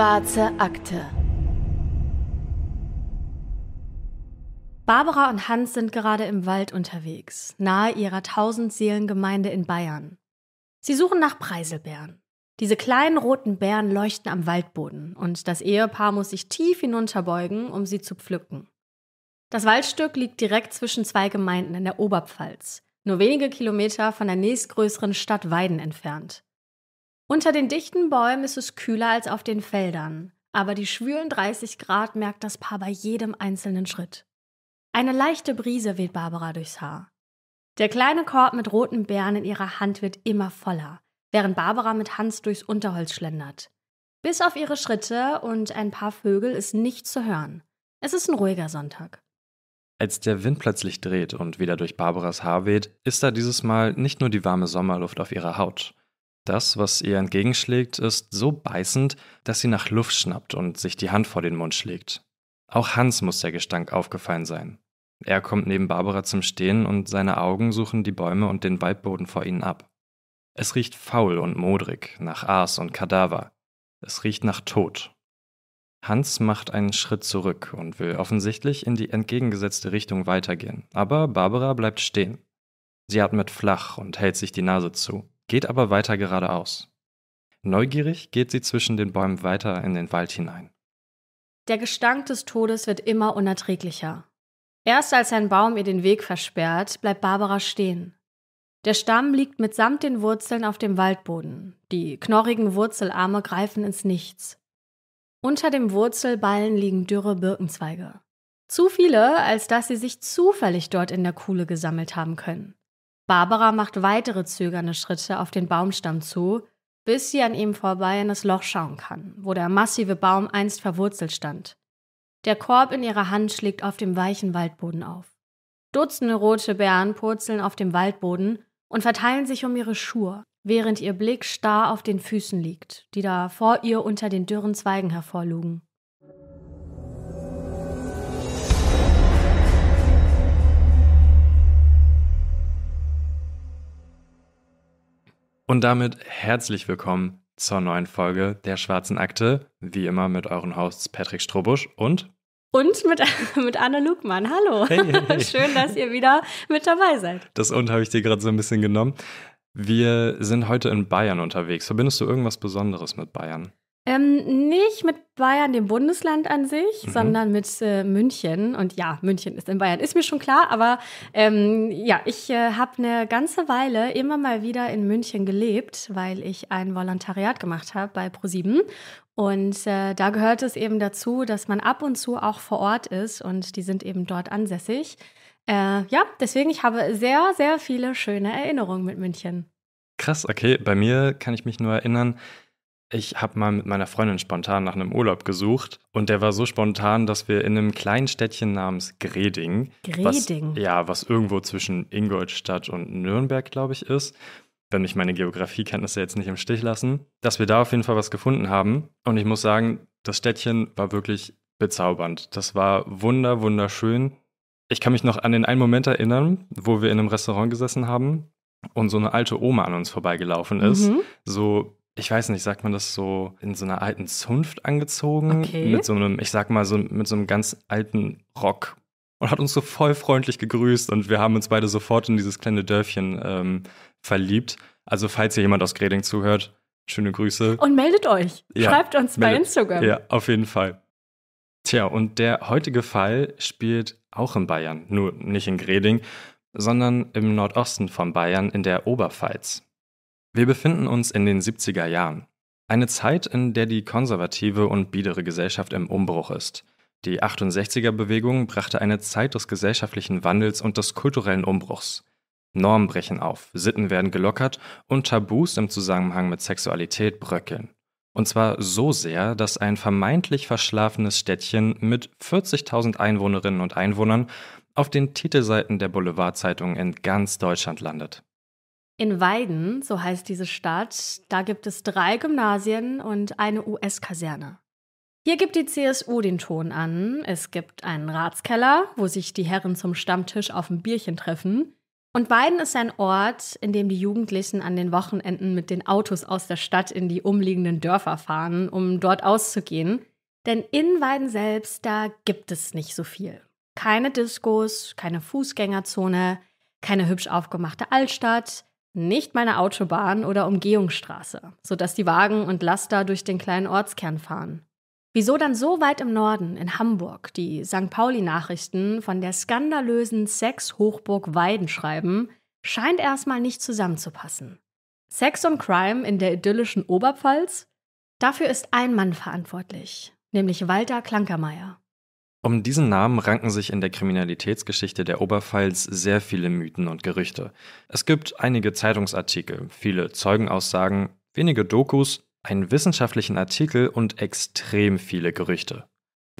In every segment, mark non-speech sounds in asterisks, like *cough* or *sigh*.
Schwarze Akte. Barbara und Hans sind gerade im Wald unterwegs, nahe ihrer Tausendseelengemeinde in Bayern. Sie suchen nach Preiselbeeren. Diese kleinen roten Bären leuchten am Waldboden und das Ehepaar muss sich tief hinunterbeugen, um sie zu pflücken. Das Waldstück liegt direkt zwischen zwei Gemeinden in der Oberpfalz, nur wenige Kilometer von der nächstgrößeren Stadt Weiden entfernt. Unter den dichten Bäumen ist es kühler als auf den Feldern, aber die schwülen 30 Grad merkt das Paar bei jedem einzelnen Schritt. Eine leichte Brise weht Barbara durchs Haar. Der kleine Korb mit roten Beeren in ihrer Hand wird immer voller, während Barbara mit Hans durchs Unterholz schlendert. Bis auf ihre Schritte und ein paar Vögel ist nichts zu hören. Es ist ein ruhiger Sonntag. Als der Wind plötzlich dreht und wieder durch Barbaras Haar weht, ist da dieses Mal nicht nur die warme Sommerluft auf ihrer Haut. Das, was ihr entgegenschlägt, ist so beißend, dass sie nach Luft schnappt und sich die Hand vor den Mund schlägt. Auch Hans muss der Gestank aufgefallen sein. Er kommt neben Barbara zum Stehen und seine Augen suchen die Bäume und den Waldboden vor ihnen ab. Es riecht faul und modrig, nach Aas und Kadaver. Es riecht nach Tod. Hans macht einen Schritt zurück und will offensichtlich in die entgegengesetzte Richtung weitergehen, aber Barbara bleibt stehen. Sie atmet flach und hält sich die Nase zu geht aber weiter geradeaus. Neugierig geht sie zwischen den Bäumen weiter in den Wald hinein. Der Gestank des Todes wird immer unerträglicher. Erst als ein Baum ihr den Weg versperrt, bleibt Barbara stehen. Der Stamm liegt mitsamt den Wurzeln auf dem Waldboden. Die knorrigen Wurzelarme greifen ins Nichts. Unter dem Wurzelballen liegen dürre Birkenzweige. Zu viele, als dass sie sich zufällig dort in der Kuhle gesammelt haben können. Barbara macht weitere zögernde Schritte auf den Baumstamm zu, bis sie an ihm vorbei in das Loch schauen kann, wo der massive Baum einst verwurzelt stand. Der Korb in ihrer Hand schlägt auf dem weichen Waldboden auf. Dutzende rote Beeren purzeln auf dem Waldboden und verteilen sich um ihre Schuhe, während ihr Blick starr auf den Füßen liegt, die da vor ihr unter den dürren Zweigen hervorlugen. Und damit herzlich willkommen zur neuen Folge der Schwarzen Akte. Wie immer mit euren Hosts Patrick Strobusch und. Und mit, *laughs* mit Anne Lugmann. Hallo. Hey, hey. *laughs* Schön, dass ihr wieder mit dabei seid. Das Und habe ich dir gerade so ein bisschen genommen. Wir sind heute in Bayern unterwegs. Verbindest du irgendwas Besonderes mit Bayern? Ähm, nicht mit Bayern, dem Bundesland an sich, mhm. sondern mit äh, München. Und ja, München ist in Bayern, ist mir schon klar. Aber ähm, ja, ich äh, habe eine ganze Weile immer mal wieder in München gelebt, weil ich ein Volontariat gemacht habe bei ProSieben. Und äh, da gehört es eben dazu, dass man ab und zu auch vor Ort ist und die sind eben dort ansässig. Äh, ja, deswegen, ich habe sehr, sehr viele schöne Erinnerungen mit München. Krass, okay. Bei mir kann ich mich nur erinnern, ich habe mal mit meiner Freundin spontan nach einem Urlaub gesucht und der war so spontan, dass wir in einem kleinen Städtchen namens Greding, Greding. Was, ja, was irgendwo zwischen Ingolstadt und Nürnberg, glaube ich, ist, wenn mich meine Geografiekenntnisse jetzt nicht im Stich lassen, dass wir da auf jeden Fall was gefunden haben. Und ich muss sagen, das Städtchen war wirklich bezaubernd. Das war wunder, wunderschön. Ich kann mich noch an den einen Moment erinnern, wo wir in einem Restaurant gesessen haben und so eine alte Oma an uns vorbeigelaufen ist, mhm. so ich weiß nicht, sagt man das so in so einer alten Zunft angezogen? Okay. Mit so einem, ich sag mal, so mit so einem ganz alten Rock und hat uns so voll freundlich gegrüßt und wir haben uns beide sofort in dieses kleine Dörfchen ähm, verliebt. Also, falls hier jemand aus Greding zuhört, schöne Grüße. Und meldet euch. Ja, Schreibt uns meldet. bei Instagram. Ja, auf jeden Fall. Tja, und der heutige Fall spielt auch in Bayern, nur nicht in Greding, sondern im Nordosten von Bayern in der Oberpfalz. Wir befinden uns in den 70er Jahren. Eine Zeit, in der die konservative und biedere Gesellschaft im Umbruch ist. Die 68er-Bewegung brachte eine Zeit des gesellschaftlichen Wandels und des kulturellen Umbruchs. Normen brechen auf, Sitten werden gelockert und Tabus im Zusammenhang mit Sexualität bröckeln. Und zwar so sehr, dass ein vermeintlich verschlafenes Städtchen mit 40.000 Einwohnerinnen und Einwohnern auf den Titelseiten der Boulevardzeitungen in ganz Deutschland landet. In Weiden, so heißt diese Stadt, da gibt es drei Gymnasien und eine US-Kaserne. Hier gibt die CSU den Ton an, es gibt einen Ratskeller, wo sich die Herren zum Stammtisch auf ein Bierchen treffen, und Weiden ist ein Ort, in dem die Jugendlichen an den Wochenenden mit den Autos aus der Stadt in die umliegenden Dörfer fahren, um dort auszugehen, denn in Weiden selbst, da gibt es nicht so viel. Keine Diskos, keine Fußgängerzone, keine hübsch aufgemachte Altstadt, nicht meine Autobahn oder Umgehungsstraße, sodass die Wagen und Laster durch den kleinen Ortskern fahren. Wieso dann so weit im Norden, in Hamburg, die St. Pauli-Nachrichten von der skandalösen Sex-Hochburg Weiden schreiben, scheint erstmal nicht zusammenzupassen. Sex und Crime in der idyllischen Oberpfalz? Dafür ist ein Mann verantwortlich, nämlich Walter Klankermeier. Um diesen Namen ranken sich in der Kriminalitätsgeschichte der Oberpfalz sehr viele Mythen und Gerüchte. Es gibt einige Zeitungsartikel, viele Zeugenaussagen, wenige Dokus, einen wissenschaftlichen Artikel und extrem viele Gerüchte.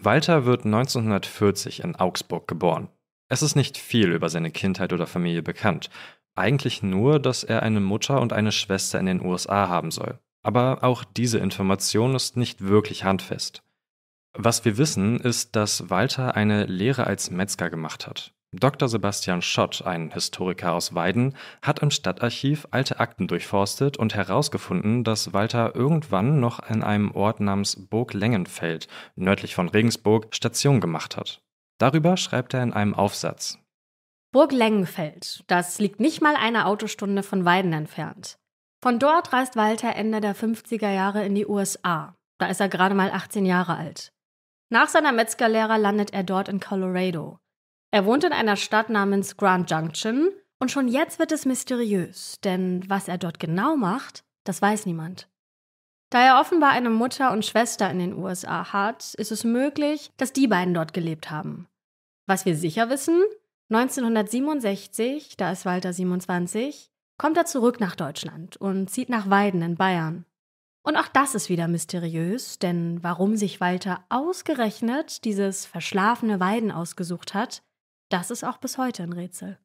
Walter wird 1940 in Augsburg geboren. Es ist nicht viel über seine Kindheit oder Familie bekannt. Eigentlich nur, dass er eine Mutter und eine Schwester in den USA haben soll. Aber auch diese Information ist nicht wirklich handfest. Was wir wissen, ist, dass Walter eine Lehre als Metzger gemacht hat. Dr. Sebastian Schott, ein Historiker aus Weiden, hat im Stadtarchiv alte Akten durchforstet und herausgefunden, dass Walter irgendwann noch an einem Ort namens Burg Lengenfeld, nördlich von Regensburg, Station gemacht hat. Darüber schreibt er in einem Aufsatz. Burg Lengenfeld, das liegt nicht mal eine Autostunde von Weiden entfernt. Von dort reist Walter Ende der 50er Jahre in die USA. Da ist er gerade mal 18 Jahre alt. Nach seiner Metzgerlehre landet er dort in Colorado. Er wohnt in einer Stadt namens Grand Junction und schon jetzt wird es mysteriös, denn was er dort genau macht, das weiß niemand. Da er offenbar eine Mutter und Schwester in den USA hat, ist es möglich, dass die beiden dort gelebt haben. Was wir sicher wissen, 1967, da ist Walter 27, kommt er zurück nach Deutschland und zieht nach Weiden in Bayern. Und auch das ist wieder mysteriös, denn warum sich Walter ausgerechnet dieses verschlafene Weiden ausgesucht hat, das ist auch bis heute ein Rätsel.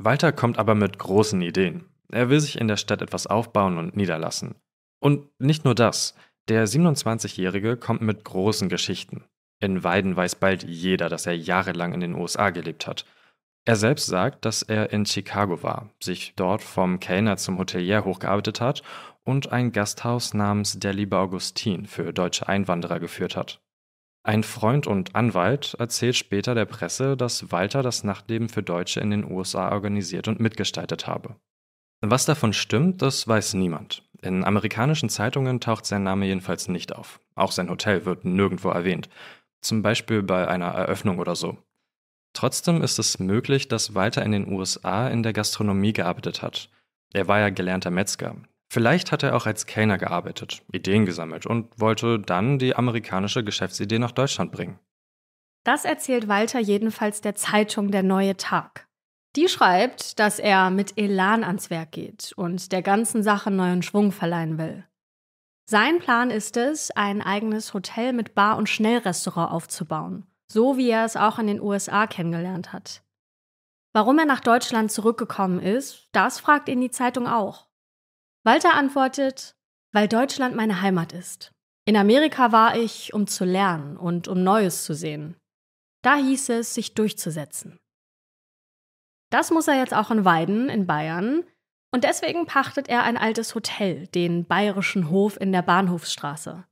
Walter kommt aber mit großen Ideen. Er will sich in der Stadt etwas aufbauen und niederlassen. Und nicht nur das, der 27-Jährige kommt mit großen Geschichten. In Weiden weiß bald jeder, dass er jahrelang in den USA gelebt hat. Er selbst sagt, dass er in Chicago war, sich dort vom Kellner zum Hotelier hochgearbeitet hat und ein Gasthaus namens Der liebe Augustin für deutsche Einwanderer geführt hat. Ein Freund und Anwalt erzählt später der Presse, dass Walter das Nachtleben für Deutsche in den USA organisiert und mitgestaltet habe. Was davon stimmt, das weiß niemand. In amerikanischen Zeitungen taucht sein Name jedenfalls nicht auf. Auch sein Hotel wird nirgendwo erwähnt. Zum Beispiel bei einer Eröffnung oder so. Trotzdem ist es möglich, dass Walter in den USA in der Gastronomie gearbeitet hat. Er war ja gelernter Metzger, Vielleicht hat er auch als Kellner gearbeitet, Ideen gesammelt und wollte dann die amerikanische Geschäftsidee nach Deutschland bringen. Das erzählt Walter jedenfalls der Zeitung Der Neue Tag. Die schreibt, dass er mit Elan ans Werk geht und der ganzen Sache neuen Schwung verleihen will. Sein Plan ist es, ein eigenes Hotel mit Bar und Schnellrestaurant aufzubauen, so wie er es auch in den USA kennengelernt hat. Warum er nach Deutschland zurückgekommen ist, das fragt ihn die Zeitung auch. Walter antwortet, weil Deutschland meine Heimat ist. In Amerika war ich, um zu lernen und um Neues zu sehen. Da hieß es, sich durchzusetzen. Das muss er jetzt auch in Weiden in Bayern, und deswegen pachtet er ein altes Hotel, den Bayerischen Hof in der Bahnhofsstraße.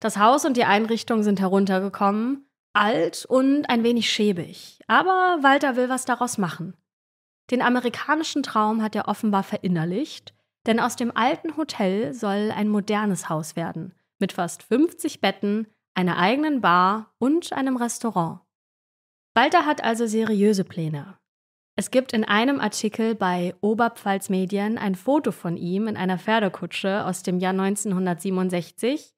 Das Haus und die Einrichtung sind heruntergekommen, alt und ein wenig schäbig, aber Walter will was daraus machen. Den amerikanischen Traum hat er offenbar verinnerlicht denn aus dem alten Hotel soll ein modernes Haus werden, mit fast 50 Betten, einer eigenen Bar und einem Restaurant. Walter hat also seriöse Pläne. Es gibt in einem Artikel bei Oberpfalz Medien ein Foto von ihm in einer Pferdekutsche aus dem Jahr 1967.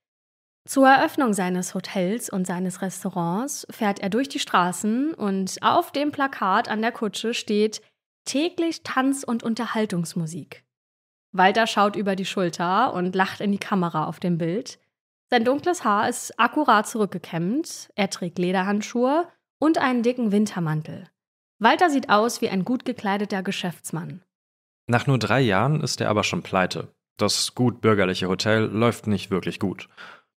Zur Eröffnung seines Hotels und seines Restaurants fährt er durch die Straßen und auf dem Plakat an der Kutsche steht täglich Tanz- und Unterhaltungsmusik. Walter schaut über die Schulter und lacht in die Kamera auf dem Bild. Sein dunkles Haar ist akkurat zurückgekämmt, er trägt Lederhandschuhe und einen dicken Wintermantel. Walter sieht aus wie ein gut gekleideter Geschäftsmann. Nach nur drei Jahren ist er aber schon pleite. Das gut bürgerliche Hotel läuft nicht wirklich gut.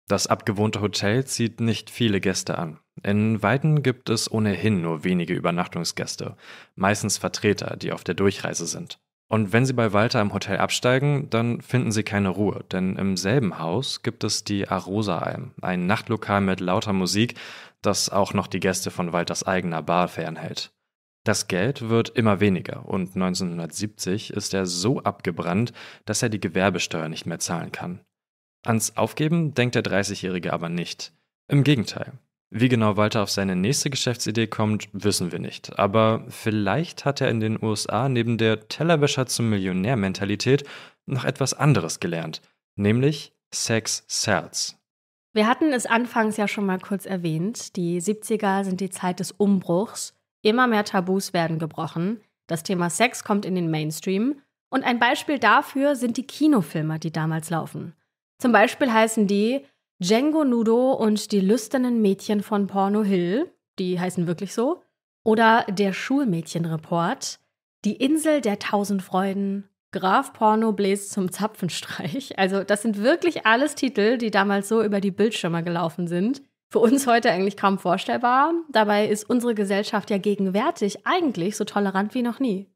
Das abgewohnte Hotel zieht nicht viele Gäste an. In Weiden gibt es ohnehin nur wenige Übernachtungsgäste, meistens Vertreter, die auf der Durchreise sind. Und wenn sie bei Walter im Hotel absteigen, dann finden sie keine Ruhe, denn im selben Haus gibt es die Arosa Alm, ein Nachtlokal mit lauter Musik, das auch noch die Gäste von Walters eigener Bar fernhält. Das Geld wird immer weniger und 1970 ist er so abgebrannt, dass er die Gewerbesteuer nicht mehr zahlen kann. Ans Aufgeben denkt der 30-Jährige aber nicht. Im Gegenteil, wie genau Walter auf seine nächste Geschäftsidee kommt, wissen wir nicht. Aber vielleicht hat er in den USA neben der Tellerwäscher zum Millionär-Mentalität noch etwas anderes gelernt, nämlich Sex Sells. Wir hatten es anfangs ja schon mal kurz erwähnt. Die 70er sind die Zeit des Umbruchs. Immer mehr Tabus werden gebrochen. Das Thema Sex kommt in den Mainstream. Und ein Beispiel dafür sind die Kinofilme, die damals laufen. Zum Beispiel heißen die Django Nudo und die lüsternen Mädchen von Porno Hill, die heißen wirklich so, oder der Schulmädchenreport, die Insel der tausend Freuden, Graf Porno bläst zum Zapfenstreich. *laughs* Also das sind wirklich alles Titel, die damals so über die Bildschirme gelaufen sind. Für uns heute eigentlich kaum vorstellbar. Dabei ist unsere Gesellschaft ja gegenwärtig eigentlich so tolerant wie noch nie.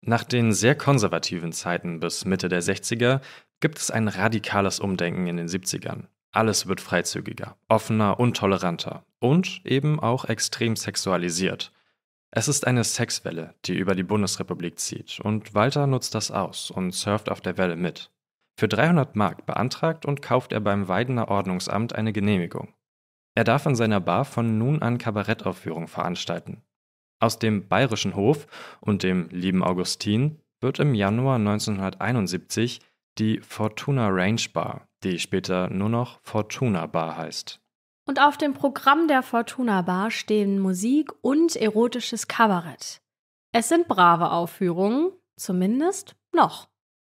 Nach den sehr konservativen Zeiten bis Mitte der 60er gibt es ein radikales Umdenken in den 70ern. Alles wird freizügiger, offener und toleranter und eben auch extrem sexualisiert. Es ist eine Sexwelle, die über die Bundesrepublik zieht und Walter nutzt das aus und surft auf der Welle mit. Für 300 Mark beantragt und kauft er beim Weidener Ordnungsamt eine Genehmigung. Er darf in seiner Bar von nun an Kabarettaufführungen veranstalten. Aus dem Bayerischen Hof und dem lieben Augustin wird im Januar 1971 die Fortuna Range Bar die später nur noch Fortuna Bar heißt. Und auf dem Programm der Fortuna Bar stehen Musik und erotisches Kabarett. Es sind brave Aufführungen, zumindest noch.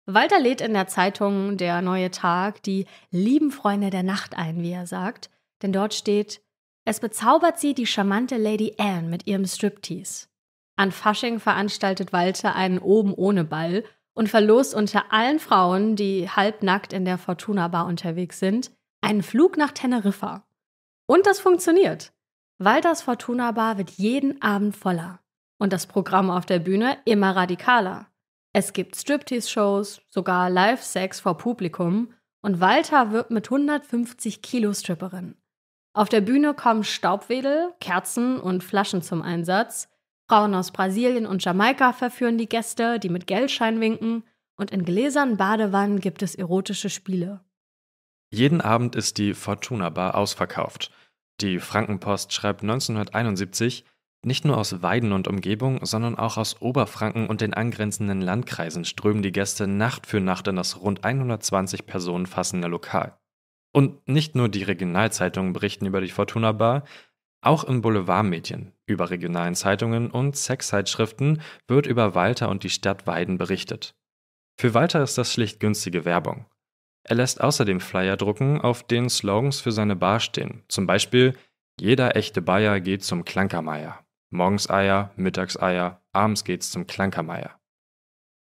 Walter lädt in der Zeitung Der Neue Tag die lieben Freunde der Nacht ein, wie er sagt, denn dort steht, es bezaubert sie die charmante Lady Anne mit ihrem Striptease. An Fasching veranstaltet Walter einen oben ohne Ball und verlost unter allen Frauen, die halbnackt in der Fortuna Bar unterwegs sind, einen Flug nach Teneriffa. Und das funktioniert. Walters Fortuna Bar wird jeden Abend voller. Und das Programm auf der Bühne immer radikaler. Es gibt Striptease-Shows, sogar Live-Sex vor Publikum und Walter wirbt mit 150 Kilo Stripperin. Auf der Bühne kommen Staubwedel, Kerzen und Flaschen zum Einsatz Frauen aus Brasilien und Jamaika verführen die Gäste, die mit Geldschein winken, und in gläsernen Badewannen gibt es erotische Spiele. Jeden Abend ist die Fortuna Bar ausverkauft. Die Frankenpost schreibt 1971, nicht nur aus Weiden und Umgebung, sondern auch aus Oberfranken und den angrenzenden Landkreisen strömen die Gäste Nacht für Nacht in das rund 120 Personen fassende Lokal. Und nicht nur die Regionalzeitungen berichten über die Fortuna Bar, auch in Boulevardmedien, regionalen Zeitungen und Sexzeitschriften wird über Walter und die Stadt Weiden berichtet. Für Walter ist das schlicht günstige Werbung. Er lässt außerdem Flyer drucken, auf denen Slogans für seine Bar stehen, zum Beispiel Jeder echte Bayer geht zum Klankermeier. Morgens Eier, mittags Eier, abends geht's zum Klankermeier.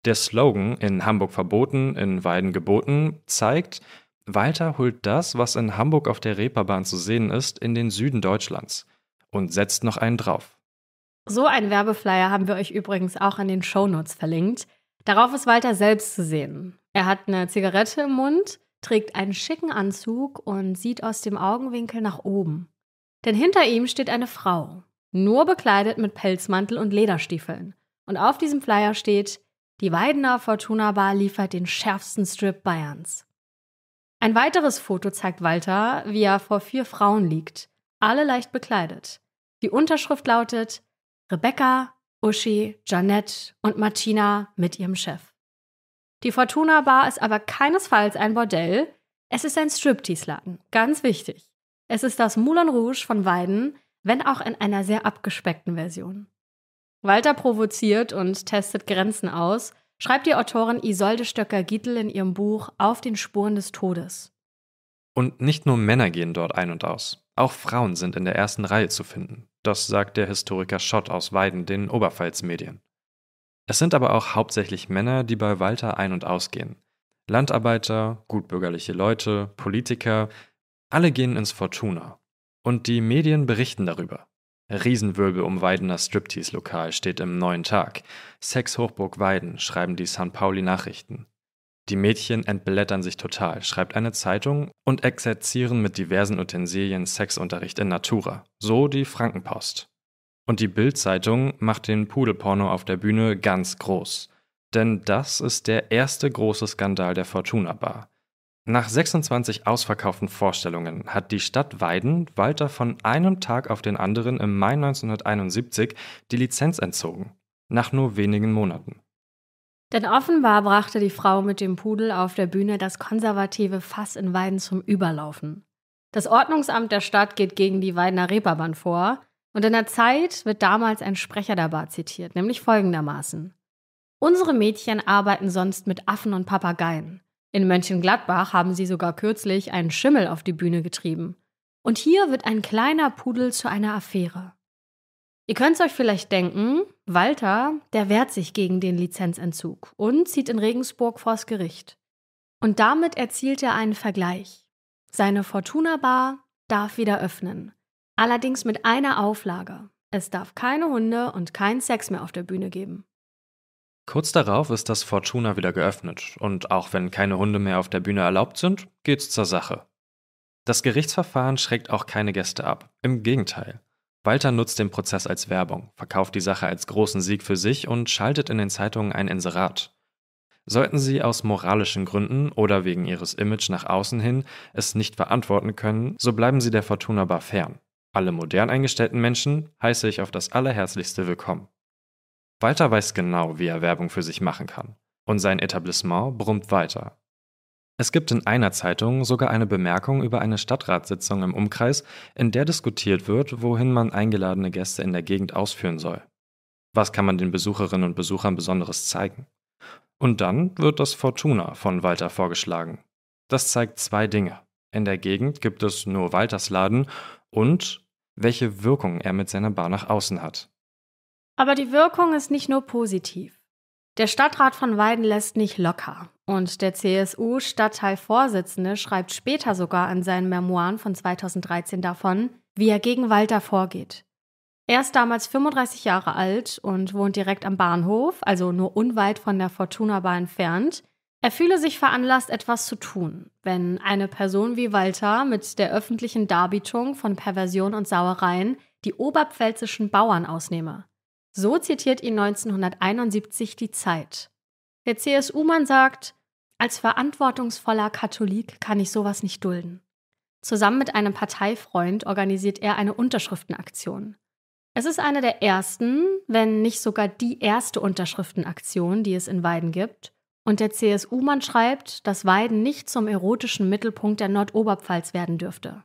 Der Slogan in Hamburg verboten, in Weiden geboten zeigt, Walter holt das, was in Hamburg auf der Reeperbahn zu sehen ist, in den Süden Deutschlands und setzt noch einen drauf. So einen Werbeflyer haben wir euch übrigens auch in den Shownotes verlinkt. Darauf ist Walter selbst zu sehen. Er hat eine Zigarette im Mund, trägt einen schicken Anzug und sieht aus dem Augenwinkel nach oben. Denn hinter ihm steht eine Frau, nur bekleidet mit Pelzmantel und Lederstiefeln. Und auf diesem Flyer steht, die Weidener Fortuna Bar liefert den schärfsten Strip Bayerns. Ein weiteres Foto zeigt Walter, wie er vor vier Frauen liegt, alle leicht bekleidet. Die Unterschrift lautet Rebecca, Uschi, Janette und Martina mit ihrem Chef. Die Fortuna Bar ist aber keinesfalls ein Bordell, es ist ein Striptease-Laden, ganz wichtig. Es ist das Moulin Rouge von Weiden, wenn auch in einer sehr abgespeckten Version. Walter provoziert und testet Grenzen aus, schreibt die Autorin Isolde Stöcker-Gietel in ihrem Buch Auf den Spuren des Todes. Und nicht nur Männer gehen dort ein und aus, auch Frauen sind in der ersten Reihe zu finden. Das sagt der Historiker Schott aus Weiden den Oberpfalz-Medien. Es sind aber auch hauptsächlich Männer, die bei Walter ein- und ausgehen. Landarbeiter, gutbürgerliche Leute, Politiker, alle gehen ins Fortuna. Und die Medien berichten darüber. Riesenwirbel um Weidener Striptease-Lokal steht im neuen Tag. Sex Hochburg Weiden schreiben die St. Pauli Nachrichten. Die Mädchen entblättern sich total, schreibt eine Zeitung und exerzieren mit diversen Utensilien Sexunterricht in Natura, so die Frankenpost. Und die Bildzeitung macht den Pudelporno auf der Bühne ganz groß. Denn das ist der erste große Skandal der Fortuna Bar. Nach 26 ausverkauften Vorstellungen hat die Stadt Weiden Walter von einem Tag auf den anderen im Mai 1971 die Lizenz entzogen. Nach nur wenigen Monaten. Denn offenbar brachte die Frau mit dem Pudel auf der Bühne das konservative Fass in Weiden zum Überlaufen. Das Ordnungsamt der Stadt geht gegen die Weidener Reeperbahn vor und in der Zeit wird damals ein Sprecher der Bar zitiert, nämlich folgendermaßen. Unsere Mädchen arbeiten sonst mit Affen und Papageien. In Mönchengladbach haben sie sogar kürzlich einen Schimmel auf die Bühne getrieben. Und hier wird ein kleiner Pudel zu einer Affäre. Ihr könnt es euch vielleicht denken, Walter, der wehrt sich gegen den Lizenzentzug und zieht in Regensburg vors Gericht. Und damit erzielt er einen Vergleich. Seine Fortuna Bar darf wieder öffnen. Allerdings mit einer Auflage. Es darf keine Hunde und keinen Sex mehr auf der Bühne geben. Kurz darauf ist das Fortuna wieder geöffnet und auch wenn keine Hunde mehr auf der Bühne erlaubt sind, geht's zur Sache. Das Gerichtsverfahren schreckt auch keine Gäste ab. Im Gegenteil. Walter nutzt den Prozess als Werbung, verkauft die Sache als großen Sieg für sich und schaltet in den Zeitungen ein Inserat. Sollten Sie aus moralischen Gründen oder wegen Ihres Image nach außen hin es nicht verantworten können, so bleiben Sie der Fortuna Bar fern. Alle modern eingestellten Menschen heiße ich auf das allerherzlichste willkommen. Walter weiß genau, wie er Werbung für sich machen kann. Und sein Etablissement brummt weiter. Es gibt in einer Zeitung sogar eine Bemerkung über eine Stadtratssitzung im Umkreis, in der diskutiert wird, wohin man eingeladene Gäste in der Gegend ausführen soll. Was kann man den Besucherinnen und Besuchern Besonderes zeigen? Und dann wird das Fortuna von Walter vorgeschlagen. Das zeigt zwei Dinge. In der Gegend gibt es nur Walters Laden und welche Wirkung er mit seiner Bar nach außen hat. Aber die Wirkung ist nicht nur positiv. Der Stadtrat von Weiden lässt nicht locker. Und der CSU-Stadtteilvorsitzende schreibt später sogar in seinen Memoiren von 2013 davon, wie er gegen Walter vorgeht. Er ist damals 35 Jahre alt und wohnt direkt am Bahnhof, also nur unweit von der fortuna bahn entfernt. Er fühle sich veranlasst, etwas zu tun, wenn eine Person wie Walter mit der öffentlichen Darbietung von Perversion und Sauereien die oberpfälzischen Bauern ausnehme. So zitiert ihn 1971 die Zeit. Der CSU-Mann sagt, als verantwortungsvoller Katholik kann ich sowas nicht dulden. Zusammen mit einem Parteifreund organisiert er eine Unterschriftenaktion. Es ist eine der ersten, wenn nicht sogar die erste Unterschriftenaktion, die es in Weiden gibt. Und der CSU-Mann schreibt, dass Weiden nicht zum erotischen Mittelpunkt der Nordoberpfalz werden dürfte.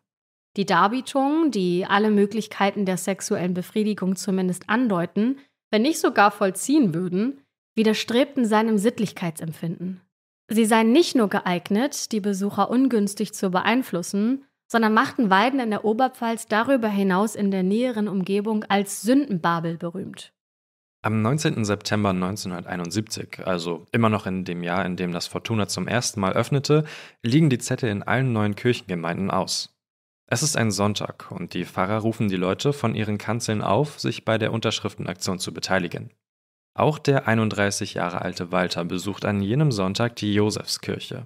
Die Darbietungen, die alle Möglichkeiten der sexuellen Befriedigung zumindest andeuten, wenn nicht sogar vollziehen würden, widerstrebten seinem Sittlichkeitsempfinden. Sie seien nicht nur geeignet, die Besucher ungünstig zu beeinflussen, sondern machten Weiden in der Oberpfalz darüber hinaus in der näheren Umgebung als Sündenbabel berühmt. Am 19. September 1971, also immer noch in dem Jahr, in dem das Fortuna zum ersten Mal öffnete, liegen die Zettel in allen neuen Kirchengemeinden aus. Es ist ein Sonntag und die Pfarrer rufen die Leute von ihren Kanzeln auf, sich bei der Unterschriftenaktion zu beteiligen. Auch der 31 Jahre alte Walter besucht an jenem Sonntag die Josefskirche.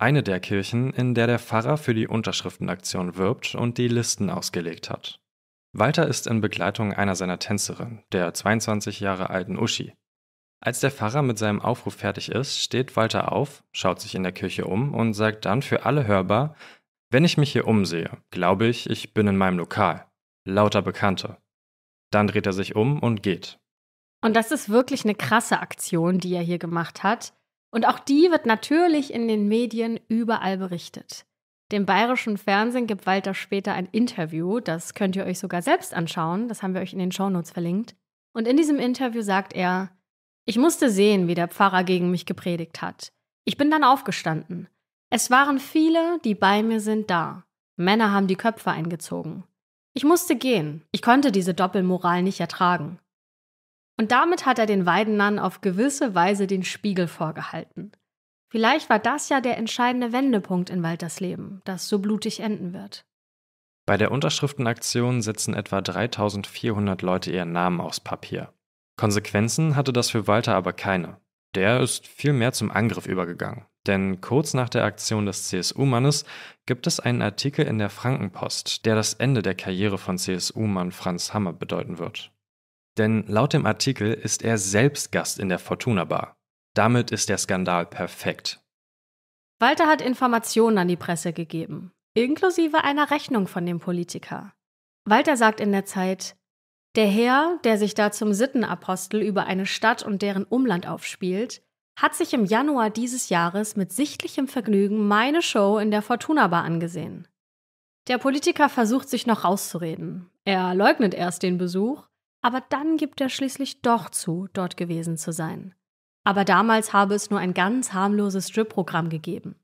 Eine der Kirchen, in der der Pfarrer für die Unterschriftenaktion wirbt und die Listen ausgelegt hat. Walter ist in Begleitung einer seiner Tänzerin, der 22 Jahre alten Uschi. Als der Pfarrer mit seinem Aufruf fertig ist, steht Walter auf, schaut sich in der Kirche um und sagt dann für alle hörbar, wenn ich mich hier umsehe, glaube ich, ich bin in meinem Lokal. Lauter Bekannte. Dann dreht er sich um und geht. Und das ist wirklich eine krasse Aktion, die er hier gemacht hat. Und auch die wird natürlich in den Medien überall berichtet. Dem bayerischen Fernsehen gibt Walter später ein Interview, das könnt ihr euch sogar selbst anschauen, das haben wir euch in den Shownotes verlinkt. Und in diesem Interview sagt er, ich musste sehen, wie der Pfarrer gegen mich gepredigt hat. Ich bin dann aufgestanden. Es waren viele, die bei mir sind, da. Männer haben die Köpfe eingezogen. Ich musste gehen. Ich konnte diese Doppelmoral nicht ertragen. Und damit hat er den Weidenern auf gewisse Weise den Spiegel vorgehalten. Vielleicht war das ja der entscheidende Wendepunkt in Walters Leben, das so blutig enden wird. Bei der Unterschriftenaktion setzen etwa 3400 Leute ihren Namen aufs Papier. Konsequenzen hatte das für Walter aber keine. Der ist vielmehr zum Angriff übergegangen. Denn kurz nach der Aktion des CSU-Mannes gibt es einen Artikel in der Frankenpost, der das Ende der Karriere von CSU-Mann Franz Hammer bedeuten wird. Denn laut dem Artikel ist er selbst Gast in der Fortuna Bar. Damit ist der Skandal perfekt. Walter hat Informationen an die Presse gegeben, inklusive einer Rechnung von dem Politiker. Walter sagt in der Zeit, der Herr, der sich da zum Sittenapostel über eine Stadt und deren Umland aufspielt, hat sich im Januar dieses Jahres mit sichtlichem Vergnügen meine Show in der Fortuna Bar angesehen. Der Politiker versucht sich noch rauszureden. Er leugnet erst den Besuch, aber dann gibt er schließlich doch zu, dort gewesen zu sein. Aber damals habe es nur ein ganz harmloses Strip-Programm gegeben.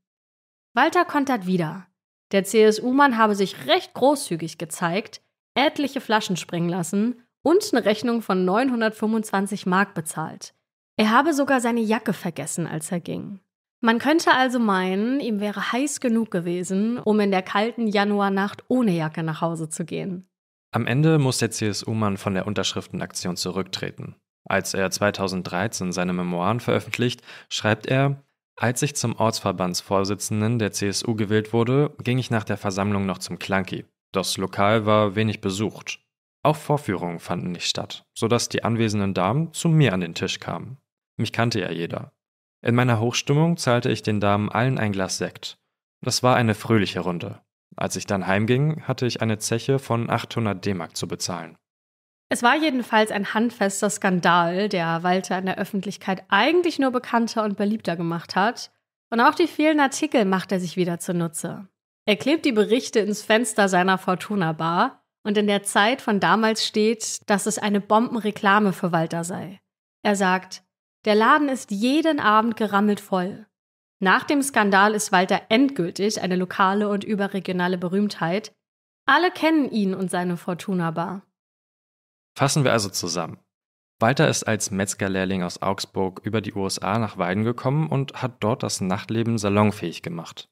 Walter kontert wieder. Der CSU-Mann habe sich recht großzügig gezeigt, etliche Flaschen springen lassen und eine Rechnung von 925 Mark bezahlt. Er habe sogar seine Jacke vergessen, als er ging. Man könnte also meinen, ihm wäre heiß genug gewesen, um in der kalten Januarnacht ohne Jacke nach Hause zu gehen. Am Ende muss der CSU-Mann von der Unterschriftenaktion zurücktreten. Als er 2013 seine Memoiren veröffentlicht, schreibt er, als ich zum Ortsverbandsvorsitzenden der CSU gewählt wurde, ging ich nach der Versammlung noch zum Klanki. Das Lokal war wenig besucht. Auch Vorführungen fanden nicht statt, sodass die anwesenden Damen zu mir an den Tisch kamen. Mich kannte ja jeder. In meiner Hochstimmung zahlte ich den Damen allen ein Glas Sekt. Das war eine fröhliche Runde. Als ich dann heimging, hatte ich eine Zeche von 800 D-Mark zu bezahlen. Es war jedenfalls ein handfester Skandal, der Walter in der Öffentlichkeit eigentlich nur bekannter und beliebter gemacht hat. Und auch die vielen Artikel macht er sich wieder zunutze. Er klebt die Berichte ins Fenster seiner Fortuna Bar und in der Zeit von damals steht, dass es eine Bombenreklame für Walter sei. Er sagt, der Laden ist jeden Abend gerammelt voll. Nach dem Skandal ist Walter endgültig eine lokale und überregionale Berühmtheit. Alle kennen ihn und seine Fortuna Bar. Fassen wir also zusammen. Walter ist als Metzgerlehrling aus Augsburg über die USA nach Weiden gekommen und hat dort das Nachtleben salonfähig gemacht.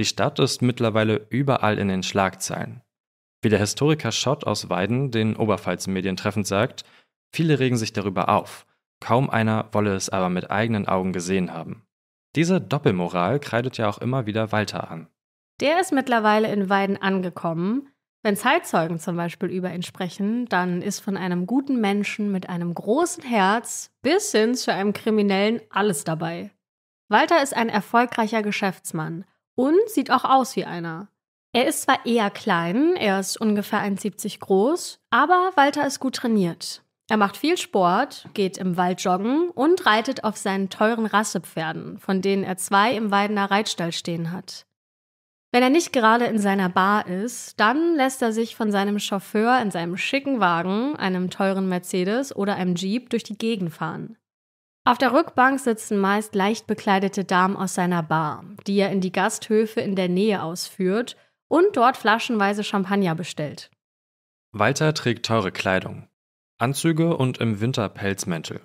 Die Stadt ist mittlerweile überall in den Schlagzeilen. Wie der Historiker Schott aus Weiden den Oberpfalz-Medien treffend sagt, viele regen sich darüber auf, kaum einer wolle es aber mit eigenen Augen gesehen haben. Diese Doppelmoral kreidet ja auch immer wieder Walter an. Der ist mittlerweile in Weiden angekommen. Wenn Zeitzeugen zum Beispiel über ihn sprechen, dann ist von einem guten Menschen mit einem großen Herz bis hin zu einem Kriminellen alles dabei. Walter ist ein erfolgreicher Geschäftsmann und sieht auch aus wie einer. Er ist zwar eher klein, er ist ungefähr 1,70 groß, aber Walter ist gut trainiert. Er macht viel Sport, geht im Wald joggen und reitet auf seinen teuren Rassepferden, von denen er zwei im Weidener Reitstall stehen hat. Wenn er nicht gerade in seiner Bar ist, dann lässt er sich von seinem Chauffeur in seinem schicken Wagen, einem teuren Mercedes oder einem Jeep durch die Gegend fahren. Auf der Rückbank sitzen meist leicht bekleidete Damen aus seiner Bar, die er in die Gasthöfe in der Nähe ausführt und dort flaschenweise Champagner bestellt. Walter trägt teure Kleidung, Anzüge und im Winter Pelzmäntel.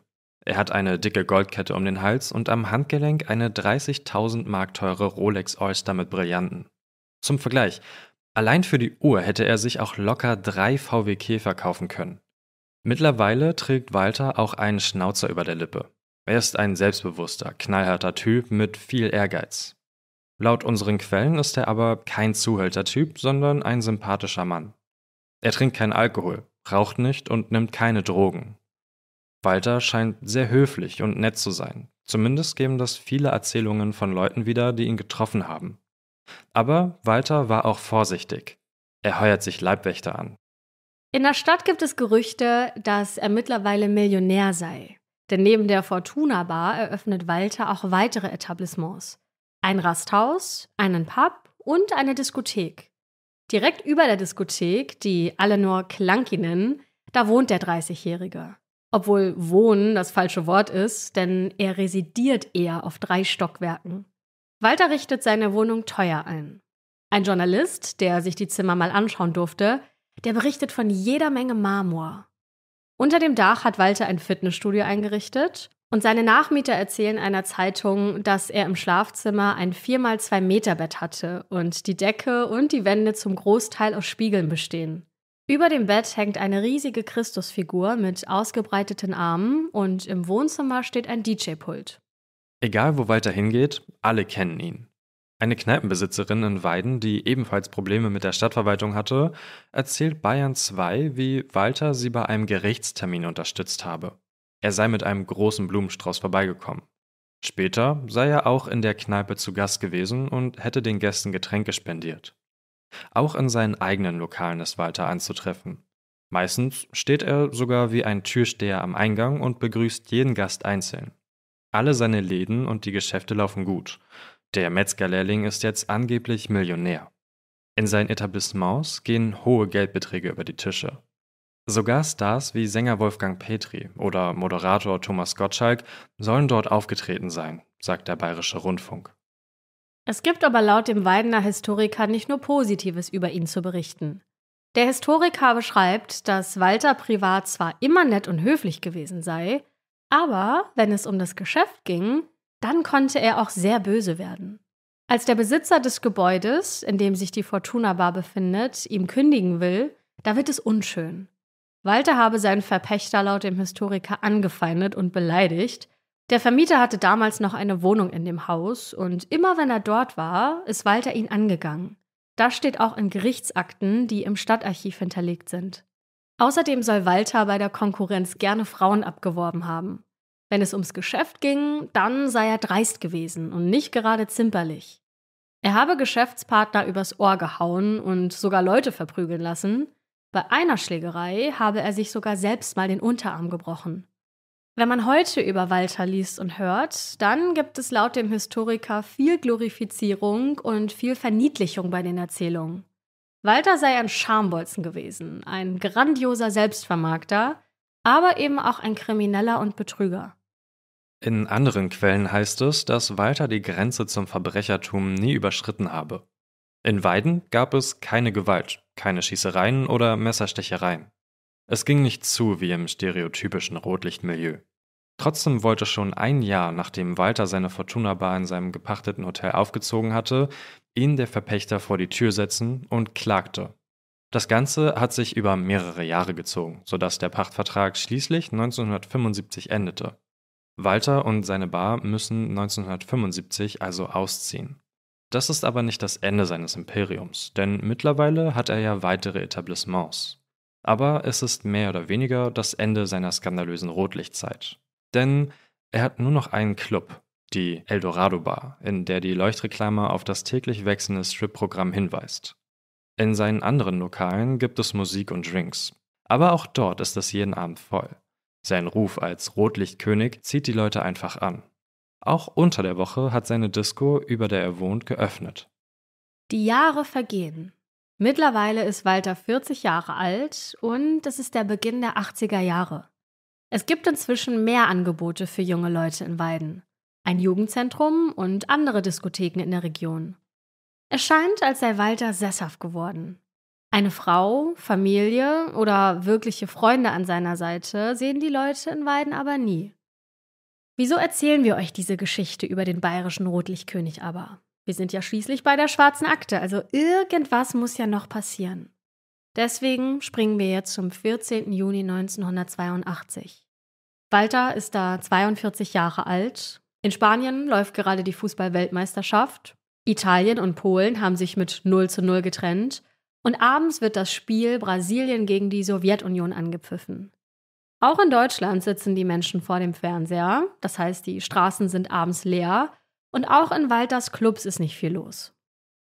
Er hat eine dicke Goldkette um den Hals und am Handgelenk eine 30.000 Mark teure Rolex Oyster mit Brillanten. Zum Vergleich, allein für die Uhr hätte er sich auch locker drei VW Käfer kaufen können. Mittlerweile trägt Walter auch einen Schnauzer über der Lippe. Er ist ein selbstbewusster, knallharter Typ mit viel Ehrgeiz. Laut unseren Quellen ist er aber kein Zuhältertyp, sondern ein sympathischer Mann. Er trinkt keinen Alkohol, raucht nicht und nimmt keine Drogen. Walter scheint sehr höflich und nett zu sein. Zumindest geben das viele Erzählungen von Leuten wieder, die ihn getroffen haben. Aber Walter war auch vorsichtig. Er heuert sich Leibwächter an. In der Stadt gibt es Gerüchte, dass er mittlerweile Millionär sei. Denn neben der Fortuna Bar eröffnet Walter auch weitere Etablissements. Ein Rasthaus, einen Pub und eine Diskothek. Direkt über der Diskothek, die alle nur Klanki nennen, da wohnt der 30-Jährige. Obwohl wohnen das falsche Wort ist, denn er residiert eher auf drei Stockwerken. Walter richtet seine Wohnung teuer ein. Ein Journalist, der sich die Zimmer mal anschauen durfte, der berichtet von jeder Menge Marmor. Unter dem Dach hat Walter ein Fitnessstudio eingerichtet und seine Nachmieter erzählen einer Zeitung, dass er im Schlafzimmer ein 4x2 Meter Bett hatte und die Decke und die Wände zum Großteil aus Spiegeln bestehen. Über dem Bett hängt eine riesige Christusfigur mit ausgebreiteten Armen und im Wohnzimmer steht ein DJ-Pult. Egal, wo Walter hingeht, alle kennen ihn. Eine Kneipenbesitzerin in Weiden, die ebenfalls Probleme mit der Stadtverwaltung hatte, erzählt Bayern 2, wie Walter sie bei einem Gerichtstermin unterstützt habe. Er sei mit einem großen Blumenstrauß vorbeigekommen. Später sei er auch in der Kneipe zu Gast gewesen und hätte den Gästen Getränke spendiert. Auch in seinen eigenen Lokalen ist Walter anzutreffen. Meistens steht er sogar wie ein Türsteher am Eingang und begrüßt jeden Gast einzeln. Alle seine Läden und die Geschäfte laufen gut. Der Metzgerlehrling ist jetzt angeblich Millionär. In seinen Etablissements gehen hohe Geldbeträge über die Tische. Sogar Stars wie Sänger Wolfgang Petri oder Moderator Thomas Gottschalk sollen dort aufgetreten sein, sagt der Bayerische Rundfunk. Es gibt aber laut dem Weidener Historiker nicht nur Positives über ihn zu berichten. Der Historiker beschreibt, dass Walter privat zwar immer nett und höflich gewesen sei, aber wenn es um das Geschäft ging, dann konnte er auch sehr böse werden. Als der Besitzer des Gebäudes, in dem sich die Fortuna Bar befindet, ihm kündigen will, da wird es unschön. Walter habe seinen Verpächter laut dem Historiker angefeindet und beleidigt. Der Vermieter hatte damals noch eine Wohnung in dem Haus und immer wenn er dort war, ist Walter ihn angegangen. Das steht auch in Gerichtsakten, die im Stadtarchiv hinterlegt sind. Außerdem soll Walter bei der Konkurrenz gerne Frauen abgeworben haben. Wenn es ums Geschäft ging, dann sei er dreist gewesen und nicht gerade zimperlich. Er habe Geschäftspartner übers Ohr gehauen und sogar Leute verprügeln lassen. Bei einer Schlägerei habe er sich sogar selbst mal den Unterarm gebrochen. Wenn man heute über Walter liest und hört, dann gibt es laut dem Historiker viel Glorifizierung und viel Verniedlichung bei den Erzählungen. Walter sei ein Schambolzen gewesen, ein grandioser Selbstvermarkter, aber eben auch ein Krimineller und Betrüger. In anderen Quellen heißt es, dass Walter die Grenze zum Verbrechertum nie überschritten habe. In Weiden gab es keine Gewalt, keine Schießereien oder Messerstechereien. Es ging nicht zu wie im stereotypischen Rotlichtmilieu. Trotzdem wollte schon ein Jahr, nachdem Walter seine Fortuna Bar in seinem gepachteten Hotel aufgezogen hatte, ihn der Verpächter vor die Tür setzen und klagte. Das Ganze hat sich über mehrere Jahre gezogen, sodass der Pachtvertrag schließlich 1975 endete. Walter und seine Bar müssen 1975 also ausziehen. Das ist aber nicht das Ende seines Imperiums, denn mittlerweile hat er ja weitere Etablissements. Aber es ist mehr oder weniger das Ende seiner skandalösen Rotlichtzeit. Denn er hat nur noch einen Club, die Eldorado Bar, in der die Leuchtreklame auf das täglich wechselnde Strip-Programm hinweist. In seinen anderen Lokalen gibt es Musik und Drinks. Aber auch dort ist es jeden Abend voll. Sein Ruf als Rotlichtkönig zieht die Leute einfach an. Auch unter der Woche hat seine Disco, über der er wohnt, geöffnet. Die Jahre vergehen. Mittlerweile ist Walter 40 Jahre alt und es ist der Beginn der 80er Jahre. Es gibt inzwischen mehr Angebote für junge Leute in Weiden, ein Jugendzentrum und andere Diskotheken in der Region. Es scheint, als sei Walter sesshaft geworden. Eine Frau, Familie oder wirkliche Freunde an seiner Seite sehen die Leute in Weiden aber nie. Wieso erzählen wir euch diese Geschichte über den bayerischen Rotlichtkönig aber? Wir sind ja schließlich bei der schwarzen Akte, also irgendwas muss ja noch passieren. Deswegen springen wir jetzt zum 14. Juni 1982. Walter ist da 42 Jahre alt. In Spanien läuft gerade die Fußballweltmeisterschaft. Italien und Polen haben sich mit 0 zu 0 getrennt. Und abends wird das Spiel Brasilien gegen die Sowjetunion angepfiffen. Auch in Deutschland sitzen die Menschen vor dem Fernseher, das heißt die Straßen sind abends leer und auch in Walters Clubs ist nicht viel los.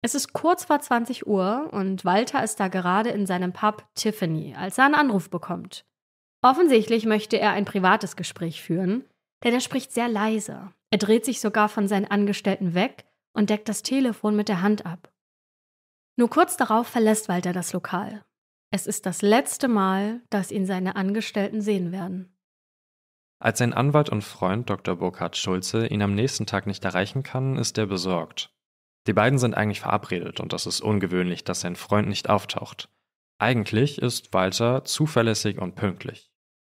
Es ist kurz vor 20 Uhr und Walter ist da gerade in seinem Pub Tiffany, als er einen Anruf bekommt. Offensichtlich möchte er ein privates Gespräch führen, denn er spricht sehr leise. Er dreht sich sogar von seinen Angestellten weg und deckt das Telefon mit der Hand ab. Nur kurz darauf verlässt Walter das Lokal. Es ist das letzte Mal, dass ihn seine Angestellten sehen werden. Als sein Anwalt und Freund Dr. Burkhard Schulze ihn am nächsten Tag nicht erreichen kann, ist er besorgt. Die beiden sind eigentlich verabredet und es ist ungewöhnlich, dass sein Freund nicht auftaucht. Eigentlich ist Walter zuverlässig und pünktlich.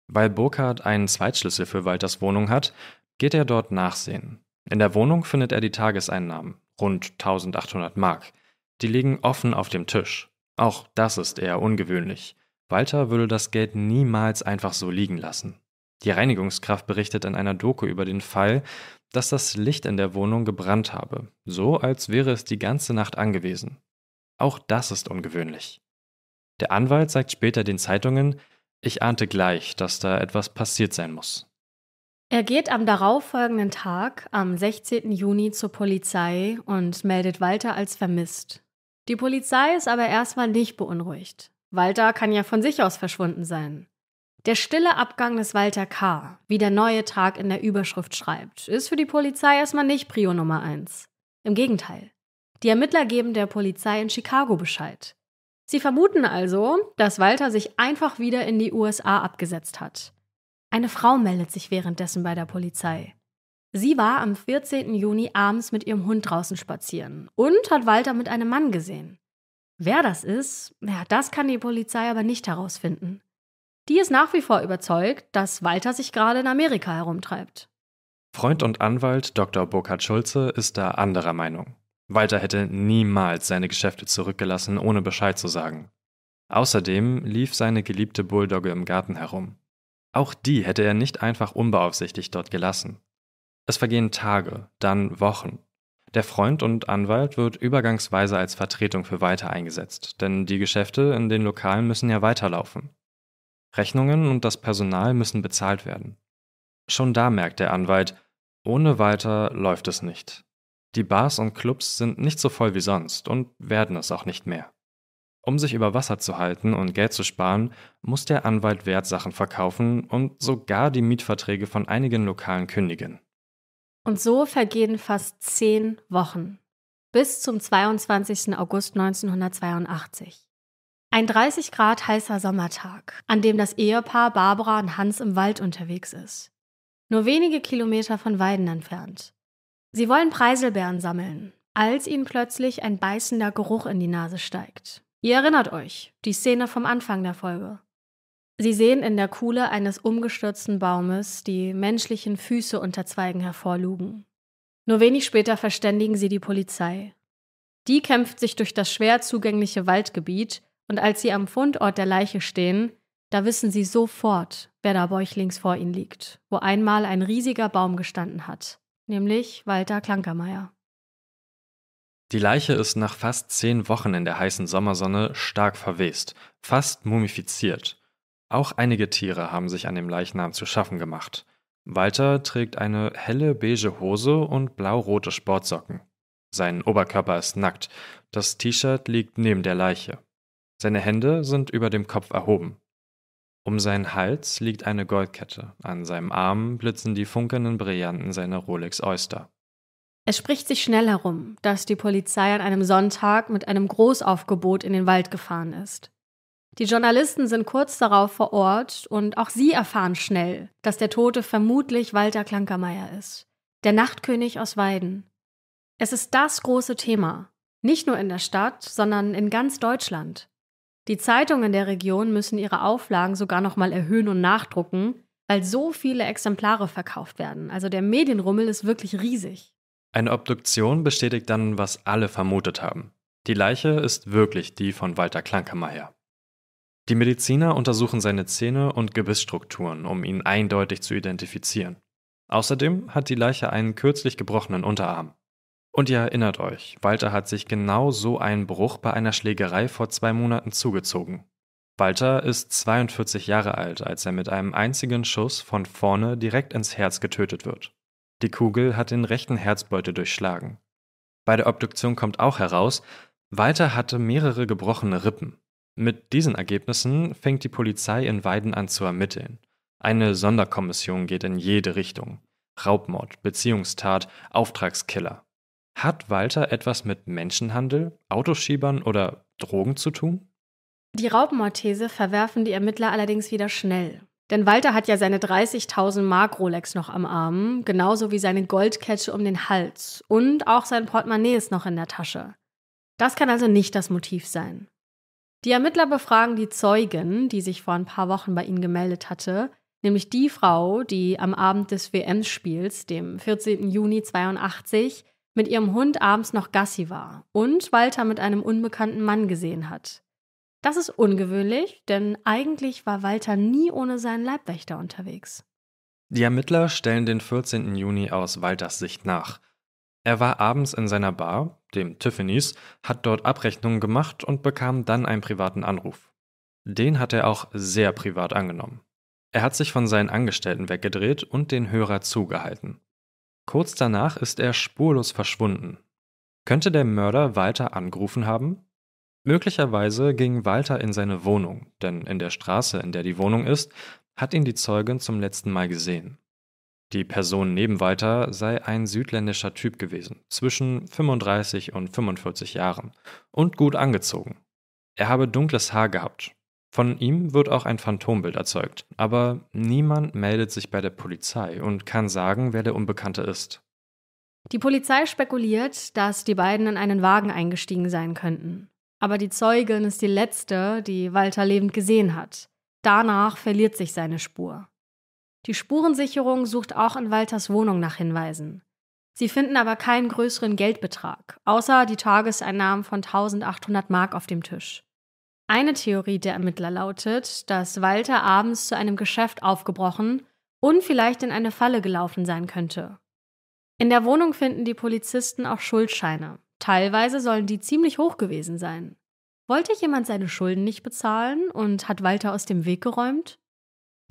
Weil Burkhard einen Zweitschlüssel für Walters Wohnung hat, geht er dort nachsehen. In der Wohnung findet er die Tageseinnahmen, rund 1800 Mark. Die liegen offen auf dem Tisch. Auch das ist eher ungewöhnlich. Walter würde das Geld niemals einfach so liegen lassen. Die Reinigungskraft berichtet in einer Doku über den Fall, dass das Licht in der Wohnung gebrannt habe, so als wäre es die ganze Nacht angewesen. Auch das ist ungewöhnlich. Der Anwalt sagt später den Zeitungen, ich ahnte gleich, dass da etwas passiert sein muss. Er geht am darauffolgenden Tag, am 16. Juni, zur Polizei und meldet Walter als vermisst. Die Polizei ist aber erstmal nicht beunruhigt. Walter kann ja von sich aus verschwunden sein. Der stille Abgang des Walter K., wie der neue Tag in der Überschrift schreibt, ist für die Polizei erstmal nicht Prio Nummer 1. Im Gegenteil. Die Ermittler geben der Polizei in Chicago Bescheid. Sie vermuten also, dass Walter sich einfach wieder in die USA abgesetzt hat. Eine Frau meldet sich währenddessen bei der Polizei. Sie war am 14. Juni abends mit ihrem Hund draußen spazieren und hat Walter mit einem Mann gesehen. Wer das ist, ja, das kann die Polizei aber nicht herausfinden. Die ist nach wie vor überzeugt, dass Walter sich gerade in Amerika herumtreibt. Freund und Anwalt Dr. Burkhard Schulze ist da anderer Meinung. Walter hätte niemals seine Geschäfte zurückgelassen, ohne Bescheid zu sagen. Außerdem lief seine geliebte Bulldogge im Garten herum. Auch die hätte er nicht einfach unbeaufsichtigt dort gelassen. Es vergehen Tage, dann Wochen. Der Freund und Anwalt wird übergangsweise als Vertretung für weiter eingesetzt, denn die Geschäfte in den Lokalen müssen ja weiterlaufen. Rechnungen und das Personal müssen bezahlt werden. Schon da merkt der Anwalt, ohne weiter läuft es nicht. Die Bars und Clubs sind nicht so voll wie sonst und werden es auch nicht mehr. Um sich über Wasser zu halten und Geld zu sparen, muss der Anwalt Wertsachen verkaufen und sogar die Mietverträge von einigen Lokalen kündigen. Und so vergehen fast zehn Wochen bis zum 22. August 1982. Ein 30 Grad heißer Sommertag, an dem das Ehepaar Barbara und Hans im Wald unterwegs ist. Nur wenige Kilometer von Weiden entfernt. Sie wollen Preiselbeeren sammeln, als ihnen plötzlich ein beißender Geruch in die Nase steigt. Ihr erinnert euch, die Szene vom Anfang der Folge. Sie sehen in der Kuhle eines umgestürzten Baumes die menschlichen Füße unter Zweigen hervorlugen. Nur wenig später verständigen sie die Polizei. Die kämpft sich durch das schwer zugängliche Waldgebiet und als sie am Fundort der Leiche stehen, da wissen sie sofort, wer da bäuchlings vor ihnen liegt, wo einmal ein riesiger Baum gestanden hat, nämlich Walter Klankermeier. Die Leiche ist nach fast zehn Wochen in der heißen Sommersonne stark verwest, fast mumifiziert. Auch einige Tiere haben sich an dem Leichnam zu schaffen gemacht. Walter trägt eine helle beige Hose und blau-rote Sportsocken. Sein Oberkörper ist nackt, das T-Shirt liegt neben der Leiche. Seine Hände sind über dem Kopf erhoben. Um seinen Hals liegt eine Goldkette, an seinem Arm blitzen die funkelnden Brillanten seiner Rolex Oyster. Es spricht sich schnell herum, dass die Polizei an einem Sonntag mit einem Großaufgebot in den Wald gefahren ist. Die Journalisten sind kurz darauf vor Ort und auch sie erfahren schnell, dass der Tote vermutlich Walter Klankermeier ist, der Nachtkönig aus Weiden. Es ist das große Thema, nicht nur in der Stadt, sondern in ganz Deutschland. Die Zeitungen der Region müssen ihre Auflagen sogar nochmal erhöhen und nachdrucken, weil so viele Exemplare verkauft werden. Also der Medienrummel ist wirklich riesig. Eine Obduktion bestätigt dann, was alle vermutet haben. Die Leiche ist wirklich die von Walter Klankermeier. Die Mediziner untersuchen seine Zähne und Gebissstrukturen, um ihn eindeutig zu identifizieren. Außerdem hat die Leiche einen kürzlich gebrochenen Unterarm. Und ihr erinnert euch, Walter hat sich genau so einen Bruch bei einer Schlägerei vor zwei Monaten zugezogen. Walter ist 42 Jahre alt, als er mit einem einzigen Schuss von vorne direkt ins Herz getötet wird. Die Kugel hat den rechten Herzbeutel durchschlagen. Bei der Obduktion kommt auch heraus, Walter hatte mehrere gebrochene Rippen. Mit diesen Ergebnissen fängt die Polizei in Weiden an zu ermitteln. Eine Sonderkommission geht in jede Richtung. Raubmord, Beziehungstat, Auftragskiller. Hat Walter etwas mit Menschenhandel, Autoschiebern oder Drogen zu tun? Die Raubmordthese verwerfen die Ermittler allerdings wieder schnell. Denn Walter hat ja seine 30.000 Mark Rolex noch am Arm, genauso wie seine Goldkette um den Hals und auch sein Portemonnaie ist noch in der Tasche. Das kann also nicht das Motiv sein. Die Ermittler befragen die Zeugin, die sich vor ein paar Wochen bei ihnen gemeldet hatte, nämlich die Frau, die am Abend des WM-Spiels, dem 14. Juni 82, mit ihrem Hund abends noch Gassi war und Walter mit einem unbekannten Mann gesehen hat. Das ist ungewöhnlich, denn eigentlich war Walter nie ohne seinen Leibwächter unterwegs. Die Ermittler stellen den 14. Juni aus Walters Sicht nach – er war abends in seiner Bar, dem Tiffany's, hat dort Abrechnungen gemacht und bekam dann einen privaten Anruf. Den hat er auch sehr privat angenommen. Er hat sich von seinen Angestellten weggedreht und den Hörer zugehalten. Kurz danach ist er spurlos verschwunden. Könnte der Mörder Walter angerufen haben? Möglicherweise ging Walter in seine Wohnung, denn in der Straße, in der die Wohnung ist, hat ihn die Zeugin zum letzten Mal gesehen. Die Person neben Walter sei ein südländischer Typ gewesen, zwischen 35 und 45 Jahren und gut angezogen. Er habe dunkles Haar gehabt. Von ihm wird auch ein Phantombild erzeugt, aber niemand meldet sich bei der Polizei und kann sagen, wer der Unbekannte ist. Die Polizei spekuliert, dass die beiden in einen Wagen eingestiegen sein könnten. Aber die Zeugin ist die letzte, die Walter lebend gesehen hat. Danach verliert sich seine Spur. Die Spurensicherung sucht auch in Walters Wohnung nach Hinweisen. Sie finden aber keinen größeren Geldbetrag, außer die Tageseinnahmen von 1800 Mark auf dem Tisch. Eine Theorie der Ermittler lautet, dass Walter abends zu einem Geschäft aufgebrochen und vielleicht in eine Falle gelaufen sein könnte. In der Wohnung finden die Polizisten auch Schuldscheine. Teilweise sollen die ziemlich hoch gewesen sein. Wollte jemand seine Schulden nicht bezahlen und hat Walter aus dem Weg geräumt?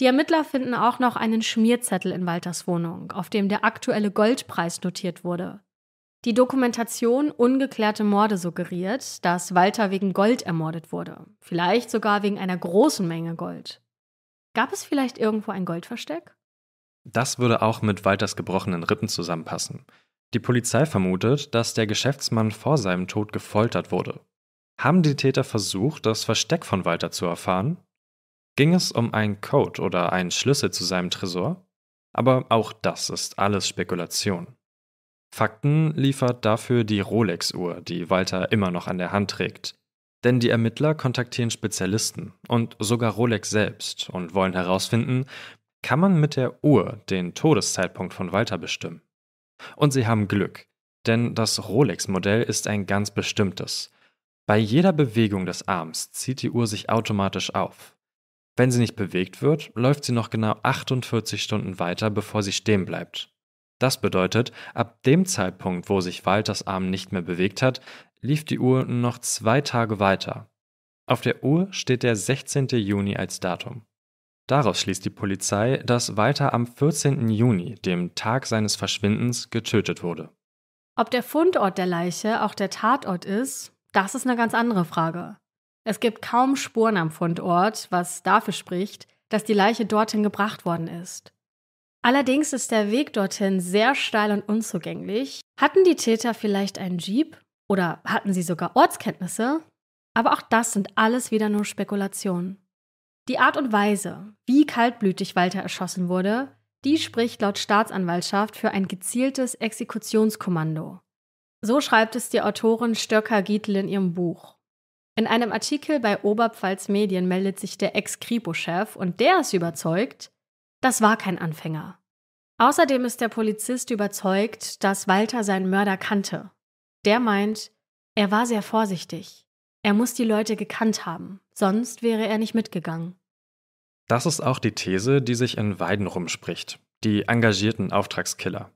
Die Ermittler finden auch noch einen Schmierzettel in Walters Wohnung, auf dem der aktuelle Goldpreis notiert wurde. Die Dokumentation Ungeklärte Morde suggeriert, dass Walter wegen Gold ermordet wurde, vielleicht sogar wegen einer großen Menge Gold. Gab es vielleicht irgendwo ein Goldversteck? Das würde auch mit Walters gebrochenen Rippen zusammenpassen. Die Polizei vermutet, dass der Geschäftsmann vor seinem Tod gefoltert wurde. Haben die Täter versucht, das Versteck von Walter zu erfahren? ging es um einen Code oder einen Schlüssel zu seinem Tresor, aber auch das ist alles Spekulation. Fakten liefert dafür die Rolex-Uhr, die Walter immer noch an der Hand trägt. Denn die Ermittler kontaktieren Spezialisten und sogar Rolex selbst und wollen herausfinden, kann man mit der Uhr den Todeszeitpunkt von Walter bestimmen. Und sie haben Glück, denn das Rolex-Modell ist ein ganz bestimmtes. Bei jeder Bewegung des Arms zieht die Uhr sich automatisch auf. Wenn sie nicht bewegt wird, läuft sie noch genau 48 Stunden weiter, bevor sie stehen bleibt. Das bedeutet, ab dem Zeitpunkt, wo sich Walters Arm nicht mehr bewegt hat, lief die Uhr noch zwei Tage weiter. Auf der Uhr steht der 16. Juni als Datum. Daraus schließt die Polizei, dass Walter am 14. Juni, dem Tag seines Verschwindens, getötet wurde. Ob der Fundort der Leiche auch der Tatort ist, das ist eine ganz andere Frage. Es gibt kaum Spuren am Fundort, was dafür spricht, dass die Leiche dorthin gebracht worden ist. Allerdings ist der Weg dorthin sehr steil und unzugänglich. Hatten die Täter vielleicht einen Jeep oder hatten sie sogar Ortskenntnisse? Aber auch das sind alles wieder nur Spekulationen. Die Art und Weise, wie kaltblütig Walter erschossen wurde, die spricht laut Staatsanwaltschaft für ein gezieltes Exekutionskommando. So schreibt es die Autorin Stöcker Gietl in ihrem Buch. In einem Artikel bei Oberpfalz Medien meldet sich der Ex-Kripo-Chef und der ist überzeugt, das war kein Anfänger. Außerdem ist der Polizist überzeugt, dass Walter seinen Mörder kannte. Der meint, er war sehr vorsichtig. Er muss die Leute gekannt haben, sonst wäre er nicht mitgegangen. Das ist auch die These, die sich in Weiden rumspricht, die engagierten Auftragskiller.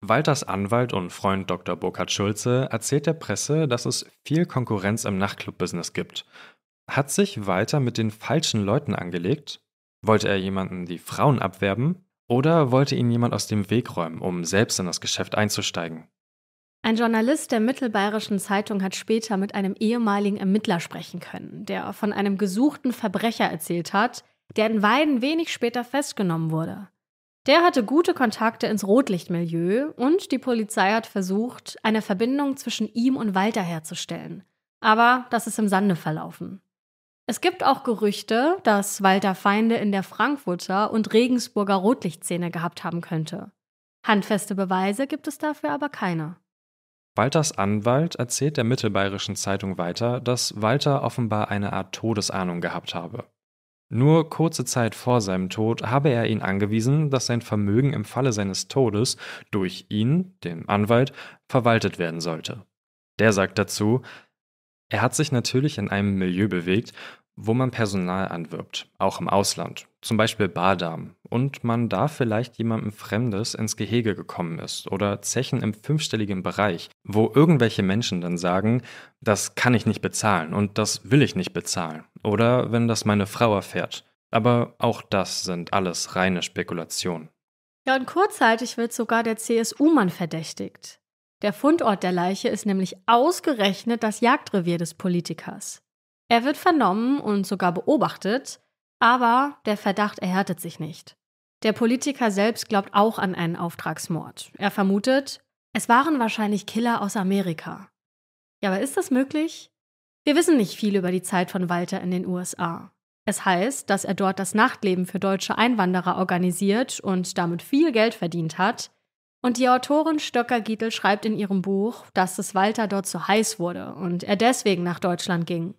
Walters Anwalt und Freund Dr. Burkhard Schulze erzählt der Presse, dass es viel Konkurrenz im Nachtclub-Business gibt. Hat sich Walter mit den falschen Leuten angelegt? Wollte er jemanden die Frauen abwerben? Oder wollte ihn jemand aus dem Weg räumen, um selbst in das Geschäft einzusteigen? Ein Journalist der Mittelbayerischen Zeitung hat später mit einem ehemaligen Ermittler sprechen können, der von einem gesuchten Verbrecher erzählt hat, der in Weiden wenig später festgenommen wurde. Der hatte gute Kontakte ins Rotlichtmilieu und die Polizei hat versucht, eine Verbindung zwischen ihm und Walter herzustellen. Aber das ist im Sande verlaufen. Es gibt auch Gerüchte, dass Walter Feinde in der Frankfurter und Regensburger Rotlichtszene gehabt haben könnte. Handfeste Beweise gibt es dafür aber keine. Walters Anwalt erzählt der mittelbayerischen Zeitung weiter, dass Walter offenbar eine Art Todesahnung gehabt habe. Nur kurze Zeit vor seinem Tod habe er ihn angewiesen, dass sein Vermögen im Falle seines Todes durch ihn, den Anwalt, verwaltet werden sollte. Der sagt dazu, er hat sich natürlich in einem Milieu bewegt, wo man Personal anwirbt, auch im Ausland, zum Beispiel Bardam, und man da vielleicht jemandem Fremdes ins Gehege gekommen ist oder Zechen im fünfstelligen Bereich, wo irgendwelche Menschen dann sagen, das kann ich nicht bezahlen und das will ich nicht bezahlen, oder wenn das meine Frau erfährt. Aber auch das sind alles reine Spekulationen. Ja, und kurzzeitig wird sogar der CSU-Mann verdächtigt. Der Fundort der Leiche ist nämlich ausgerechnet das Jagdrevier des Politikers. Er wird vernommen und sogar beobachtet, aber der Verdacht erhärtet sich nicht. Der Politiker selbst glaubt auch an einen Auftragsmord. Er vermutet, es waren wahrscheinlich Killer aus Amerika. Ja, aber ist das möglich? Wir wissen nicht viel über die Zeit von Walter in den USA. Es heißt, dass er dort das Nachtleben für deutsche Einwanderer organisiert und damit viel Geld verdient hat. Und die Autorin Stöcker Gietl schreibt in ihrem Buch, dass es Walter dort zu heiß wurde und er deswegen nach Deutschland ging.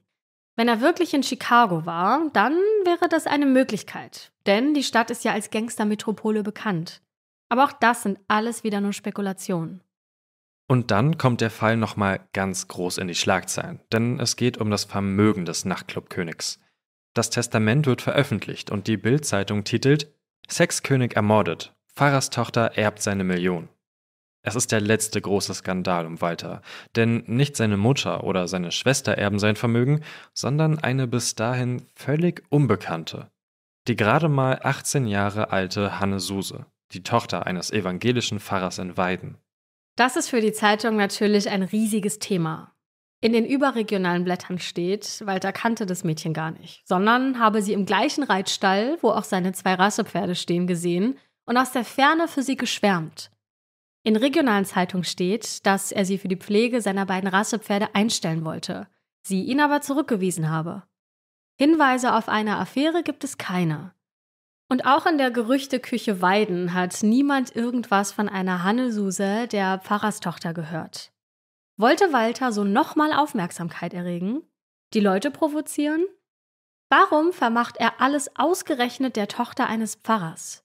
Wenn er wirklich in Chicago war, dann wäre das eine Möglichkeit, denn die Stadt ist ja als Gangstermetropole bekannt. Aber auch das sind alles wieder nur Spekulationen. Und dann kommt der Fall nochmal ganz groß in die Schlagzeilen, denn es geht um das Vermögen des Nachtclubkönigs. Das Testament wird veröffentlicht und die Bild-Zeitung titelt Sexkönig ermordet, Pfarrerstochter erbt seine Million. Es ist der letzte große Skandal um Walter, denn nicht seine Mutter oder seine Schwester erben sein Vermögen, sondern eine bis dahin völlig unbekannte. Die gerade mal 18 Jahre alte Hanne Suse, die Tochter eines evangelischen Pfarrers in Weiden. Das ist für die Zeitung natürlich ein riesiges Thema. In den überregionalen Blättern steht, Walter kannte das Mädchen gar nicht, sondern habe sie im gleichen Reitstall, wo auch seine zwei Rassepferde stehen, gesehen und aus der Ferne für sie geschwärmt. In regionalen Zeitungen steht, dass er sie für die Pflege seiner beiden Rassepferde einstellen wollte, sie ihn aber zurückgewiesen habe. Hinweise auf eine Affäre gibt es keine. Und auch in der Gerüchteküche Weiden hat niemand irgendwas von einer Suse, der Pfarrerstochter, gehört. Wollte Walter so nochmal Aufmerksamkeit erregen? Die Leute provozieren? Warum vermacht er alles ausgerechnet der Tochter eines Pfarrers?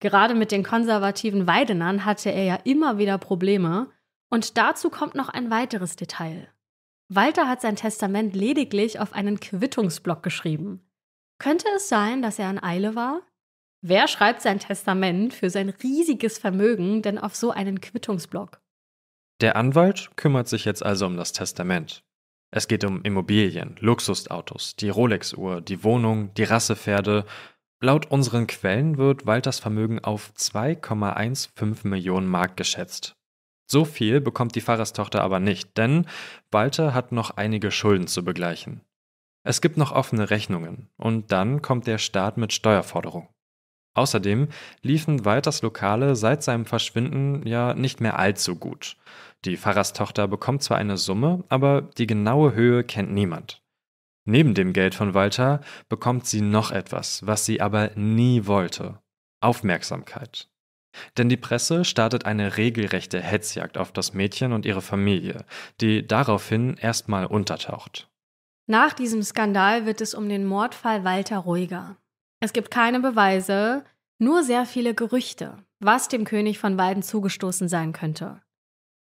Gerade mit den konservativen Weidenern hatte er ja immer wieder Probleme. Und dazu kommt noch ein weiteres Detail. Walter hat sein Testament lediglich auf einen Quittungsblock geschrieben. Könnte es sein, dass er in Eile war? Wer schreibt sein Testament für sein riesiges Vermögen denn auf so einen Quittungsblock? Der Anwalt kümmert sich jetzt also um das Testament. Es geht um Immobilien, Luxusautos, die Rolex-Uhr, die Wohnung, die Rassepferde Laut unseren Quellen wird Walters Vermögen auf 2,15 Millionen Mark geschätzt. So viel bekommt die Pfarrerstochter aber nicht, denn Walter hat noch einige Schulden zu begleichen. Es gibt noch offene Rechnungen und dann kommt der Staat mit Steuerforderungen. Außerdem liefen Walters Lokale seit seinem Verschwinden ja nicht mehr allzu gut. Die Pfarrerstochter bekommt zwar eine Summe, aber die genaue Höhe kennt niemand. Neben dem Geld von Walter bekommt sie noch etwas, was sie aber nie wollte. Aufmerksamkeit. Denn die Presse startet eine regelrechte Hetzjagd auf das Mädchen und ihre Familie, die daraufhin erstmal untertaucht. Nach diesem Skandal wird es um den Mordfall Walter ruhiger. Es gibt keine Beweise, nur sehr viele Gerüchte, was dem König von Walden zugestoßen sein könnte.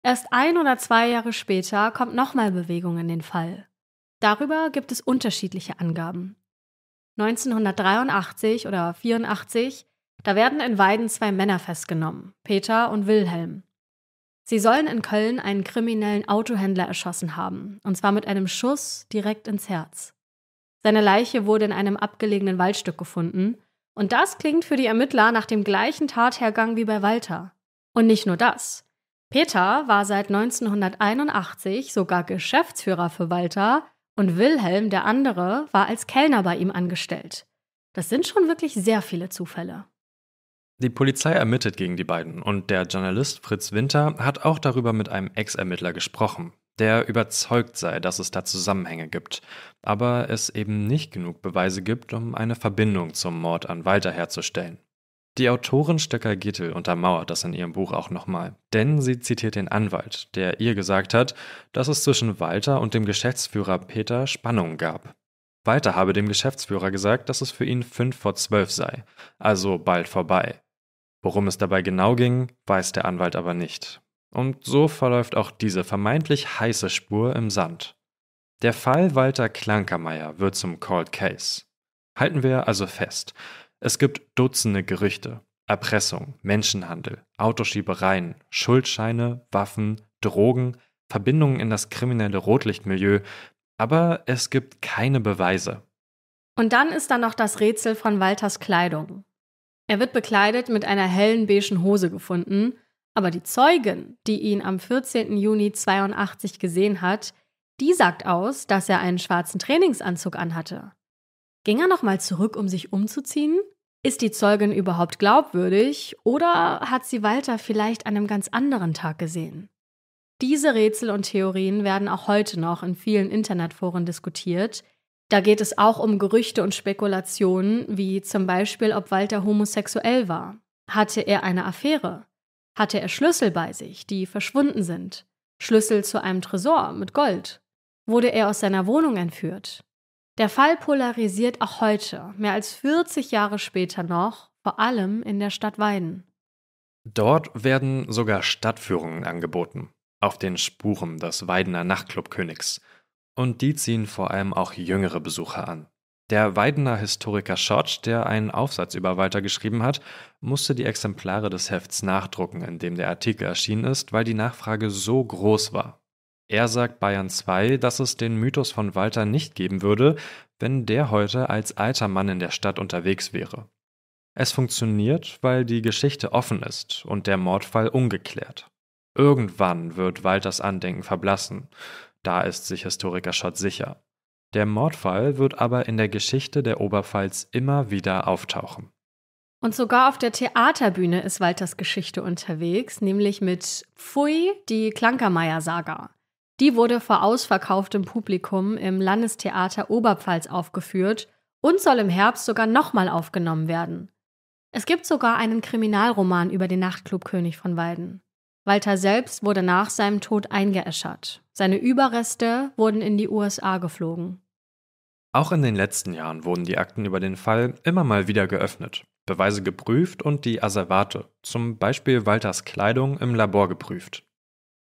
Erst ein oder zwei Jahre später kommt nochmal Bewegung in den Fall. Darüber gibt es unterschiedliche Angaben. 1983 oder 84, da werden in Weiden zwei Männer festgenommen, Peter und Wilhelm. Sie sollen in Köln einen kriminellen Autohändler erschossen haben, und zwar mit einem Schuss direkt ins Herz. Seine Leiche wurde in einem abgelegenen Waldstück gefunden, und das klingt für die Ermittler nach dem gleichen Tathergang wie bei Walter. Und nicht nur das. Peter war seit 1981 sogar Geschäftsführer für Walter und Wilhelm, der andere, war als Kellner bei ihm angestellt. Das sind schon wirklich sehr viele Zufälle. Die Polizei ermittelt gegen die beiden und der Journalist Fritz Winter hat auch darüber mit einem Ex-Ermittler gesprochen, der überzeugt sei, dass es da Zusammenhänge gibt, aber es eben nicht genug Beweise gibt, um eine Verbindung zum Mord an Walter herzustellen. Die Autorin Stöcker Gittel untermauert das in ihrem Buch auch nochmal, denn sie zitiert den Anwalt, der ihr gesagt hat, dass es zwischen Walter und dem Geschäftsführer Peter Spannung gab. Walter habe dem Geschäftsführer gesagt, dass es für ihn 5 vor 12 sei, also bald vorbei. Worum es dabei genau ging, weiß der Anwalt aber nicht. Und so verläuft auch diese vermeintlich heiße Spur im Sand. Der Fall Walter Klankermeier wird zum Cold Case. Halten wir also fest, es gibt Dutzende Gerüchte, Erpressung, Menschenhandel, Autoschiebereien, Schuldscheine, Waffen, Drogen, Verbindungen in das kriminelle Rotlichtmilieu, aber es gibt keine Beweise. Und dann ist da noch das Rätsel von Walters Kleidung. Er wird bekleidet mit einer hellen beigen Hose gefunden, aber die Zeugin, die ihn am 14. Juni 82 gesehen hat, die sagt aus, dass er einen schwarzen Trainingsanzug anhatte. Ging er nochmal zurück, um sich umzuziehen? Ist die Zeugin überhaupt glaubwürdig oder hat sie Walter vielleicht an einem ganz anderen Tag gesehen? Diese Rätsel und Theorien werden auch heute noch in vielen Internetforen diskutiert. Da geht es auch um Gerüchte und Spekulationen, wie zum Beispiel, ob Walter homosexuell war. Hatte er eine Affäre? Hatte er Schlüssel bei sich, die verschwunden sind? Schlüssel zu einem Tresor mit Gold? Wurde er aus seiner Wohnung entführt? Der Fall polarisiert auch heute, mehr als 40 Jahre später noch, vor allem in der Stadt Weiden. Dort werden sogar Stadtführungen angeboten, auf den Spuren des Weidener Nachtclubkönigs. Und die ziehen vor allem auch jüngere Besucher an. Der Weidener Historiker Schott, der einen Aufsatz über Walter geschrieben hat, musste die Exemplare des Hefts nachdrucken, in dem der Artikel erschienen ist, weil die Nachfrage so groß war. Er sagt Bayern 2, dass es den Mythos von Walter nicht geben würde, wenn der heute als alter Mann in der Stadt unterwegs wäre. Es funktioniert, weil die Geschichte offen ist und der Mordfall ungeklärt. Irgendwann wird Walters Andenken verblassen, da ist sich Historiker Schott sicher. Der Mordfall wird aber in der Geschichte der Oberpfalz immer wieder auftauchen. Und sogar auf der Theaterbühne ist Walters Geschichte unterwegs, nämlich mit Pfui, die Klankermeier-Saga. Die wurde vor ausverkauftem Publikum im Landestheater Oberpfalz aufgeführt und soll im Herbst sogar nochmal aufgenommen werden. Es gibt sogar einen Kriminalroman über den Nachtclub König von Walden. Walter selbst wurde nach seinem Tod eingeäschert. Seine Überreste wurden in die USA geflogen. Auch in den letzten Jahren wurden die Akten über den Fall immer mal wieder geöffnet, Beweise geprüft und die Asservate, zum Beispiel Walters Kleidung, im Labor geprüft.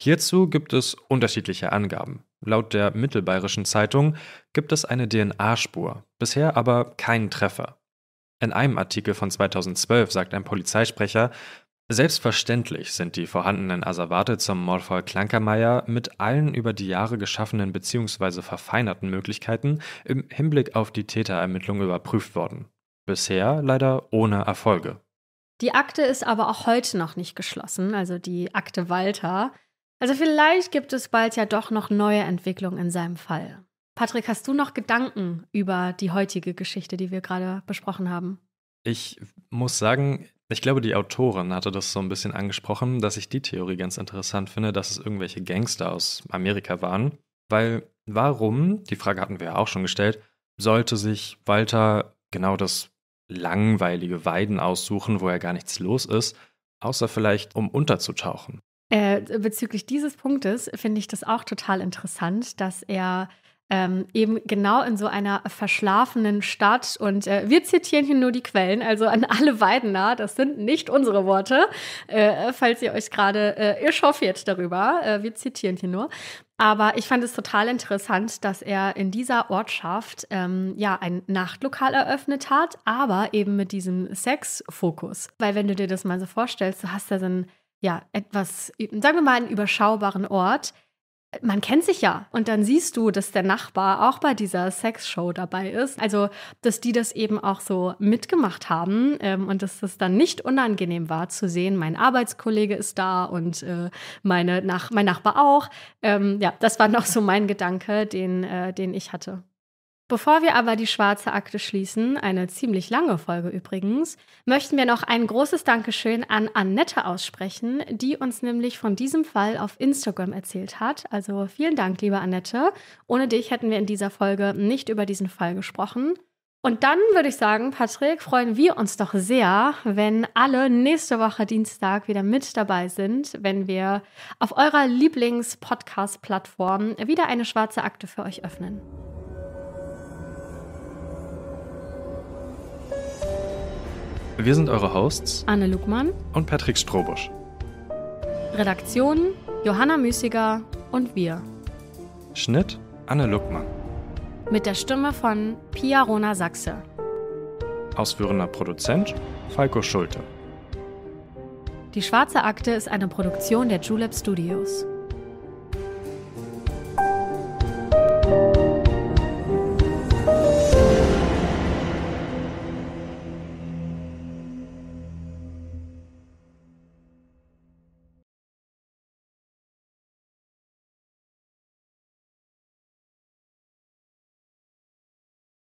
Hierzu gibt es unterschiedliche Angaben. Laut der Mittelbayerischen Zeitung gibt es eine DNA-Spur, bisher aber keinen Treffer. In einem Artikel von 2012 sagt ein Polizeisprecher, selbstverständlich sind die vorhandenen Asservate zum Mordfall Klankermeier mit allen über die Jahre geschaffenen bzw. verfeinerten Möglichkeiten im Hinblick auf die Täterermittlung überprüft worden. Bisher leider ohne Erfolge. Die Akte ist aber auch heute noch nicht geschlossen, also die Akte Walter. Also vielleicht gibt es bald ja doch noch neue Entwicklungen in seinem Fall. Patrick, hast du noch Gedanken über die heutige Geschichte, die wir gerade besprochen haben? Ich muss sagen, ich glaube, die Autorin hatte das so ein bisschen angesprochen, dass ich die Theorie ganz interessant finde, dass es irgendwelche Gangster aus Amerika waren. Weil warum, die Frage hatten wir ja auch schon gestellt, sollte sich Walter genau das langweilige Weiden aussuchen, wo ja gar nichts los ist, außer vielleicht um unterzutauchen. Äh, bezüglich dieses Punktes finde ich das auch total interessant, dass er ähm, eben genau in so einer verschlafenen Stadt und äh, wir zitieren hier nur die Quellen, also an alle Weidener, das sind nicht unsere Worte, äh, falls ihr euch gerade äh, echauffiert darüber, äh, wir zitieren hier nur. Aber ich fand es total interessant, dass er in dieser Ortschaft ähm, ja ein Nachtlokal eröffnet hat, aber eben mit diesem Sexfokus. Weil wenn du dir das mal so vorstellst, du hast da so ein ja, etwas, sagen wir mal, einen überschaubaren Ort, man kennt sich ja. Und dann siehst du, dass der Nachbar auch bei dieser Sexshow dabei ist. Also, dass die das eben auch so mitgemacht haben ähm, und dass das dann nicht unangenehm war zu sehen, mein Arbeitskollege ist da und äh, meine Nach mein Nachbar auch. Ähm, ja, das war noch so mein Gedanke, den, äh, den ich hatte. Bevor wir aber die schwarze Akte schließen, eine ziemlich lange Folge übrigens, möchten wir noch ein großes Dankeschön an Annette aussprechen, die uns nämlich von diesem Fall auf Instagram erzählt hat. Also vielen Dank, liebe Annette. Ohne dich hätten wir in dieser Folge nicht über diesen Fall gesprochen. Und dann würde ich sagen, Patrick, freuen wir uns doch sehr, wenn alle nächste Woche Dienstag wieder mit dabei sind, wenn wir auf eurer Lieblings-Podcast-Plattform wieder eine schwarze Akte für euch öffnen. Wir sind eure Hosts Anne Lugmann und Patrick Strobusch. Redaktion Johanna Müßiger und wir. Schnitt Anne Lugmann. Mit der Stimme von Pia Rona Sachse. Ausführender Produzent Falco Schulte. Die Schwarze Akte ist eine Produktion der Julep Studios.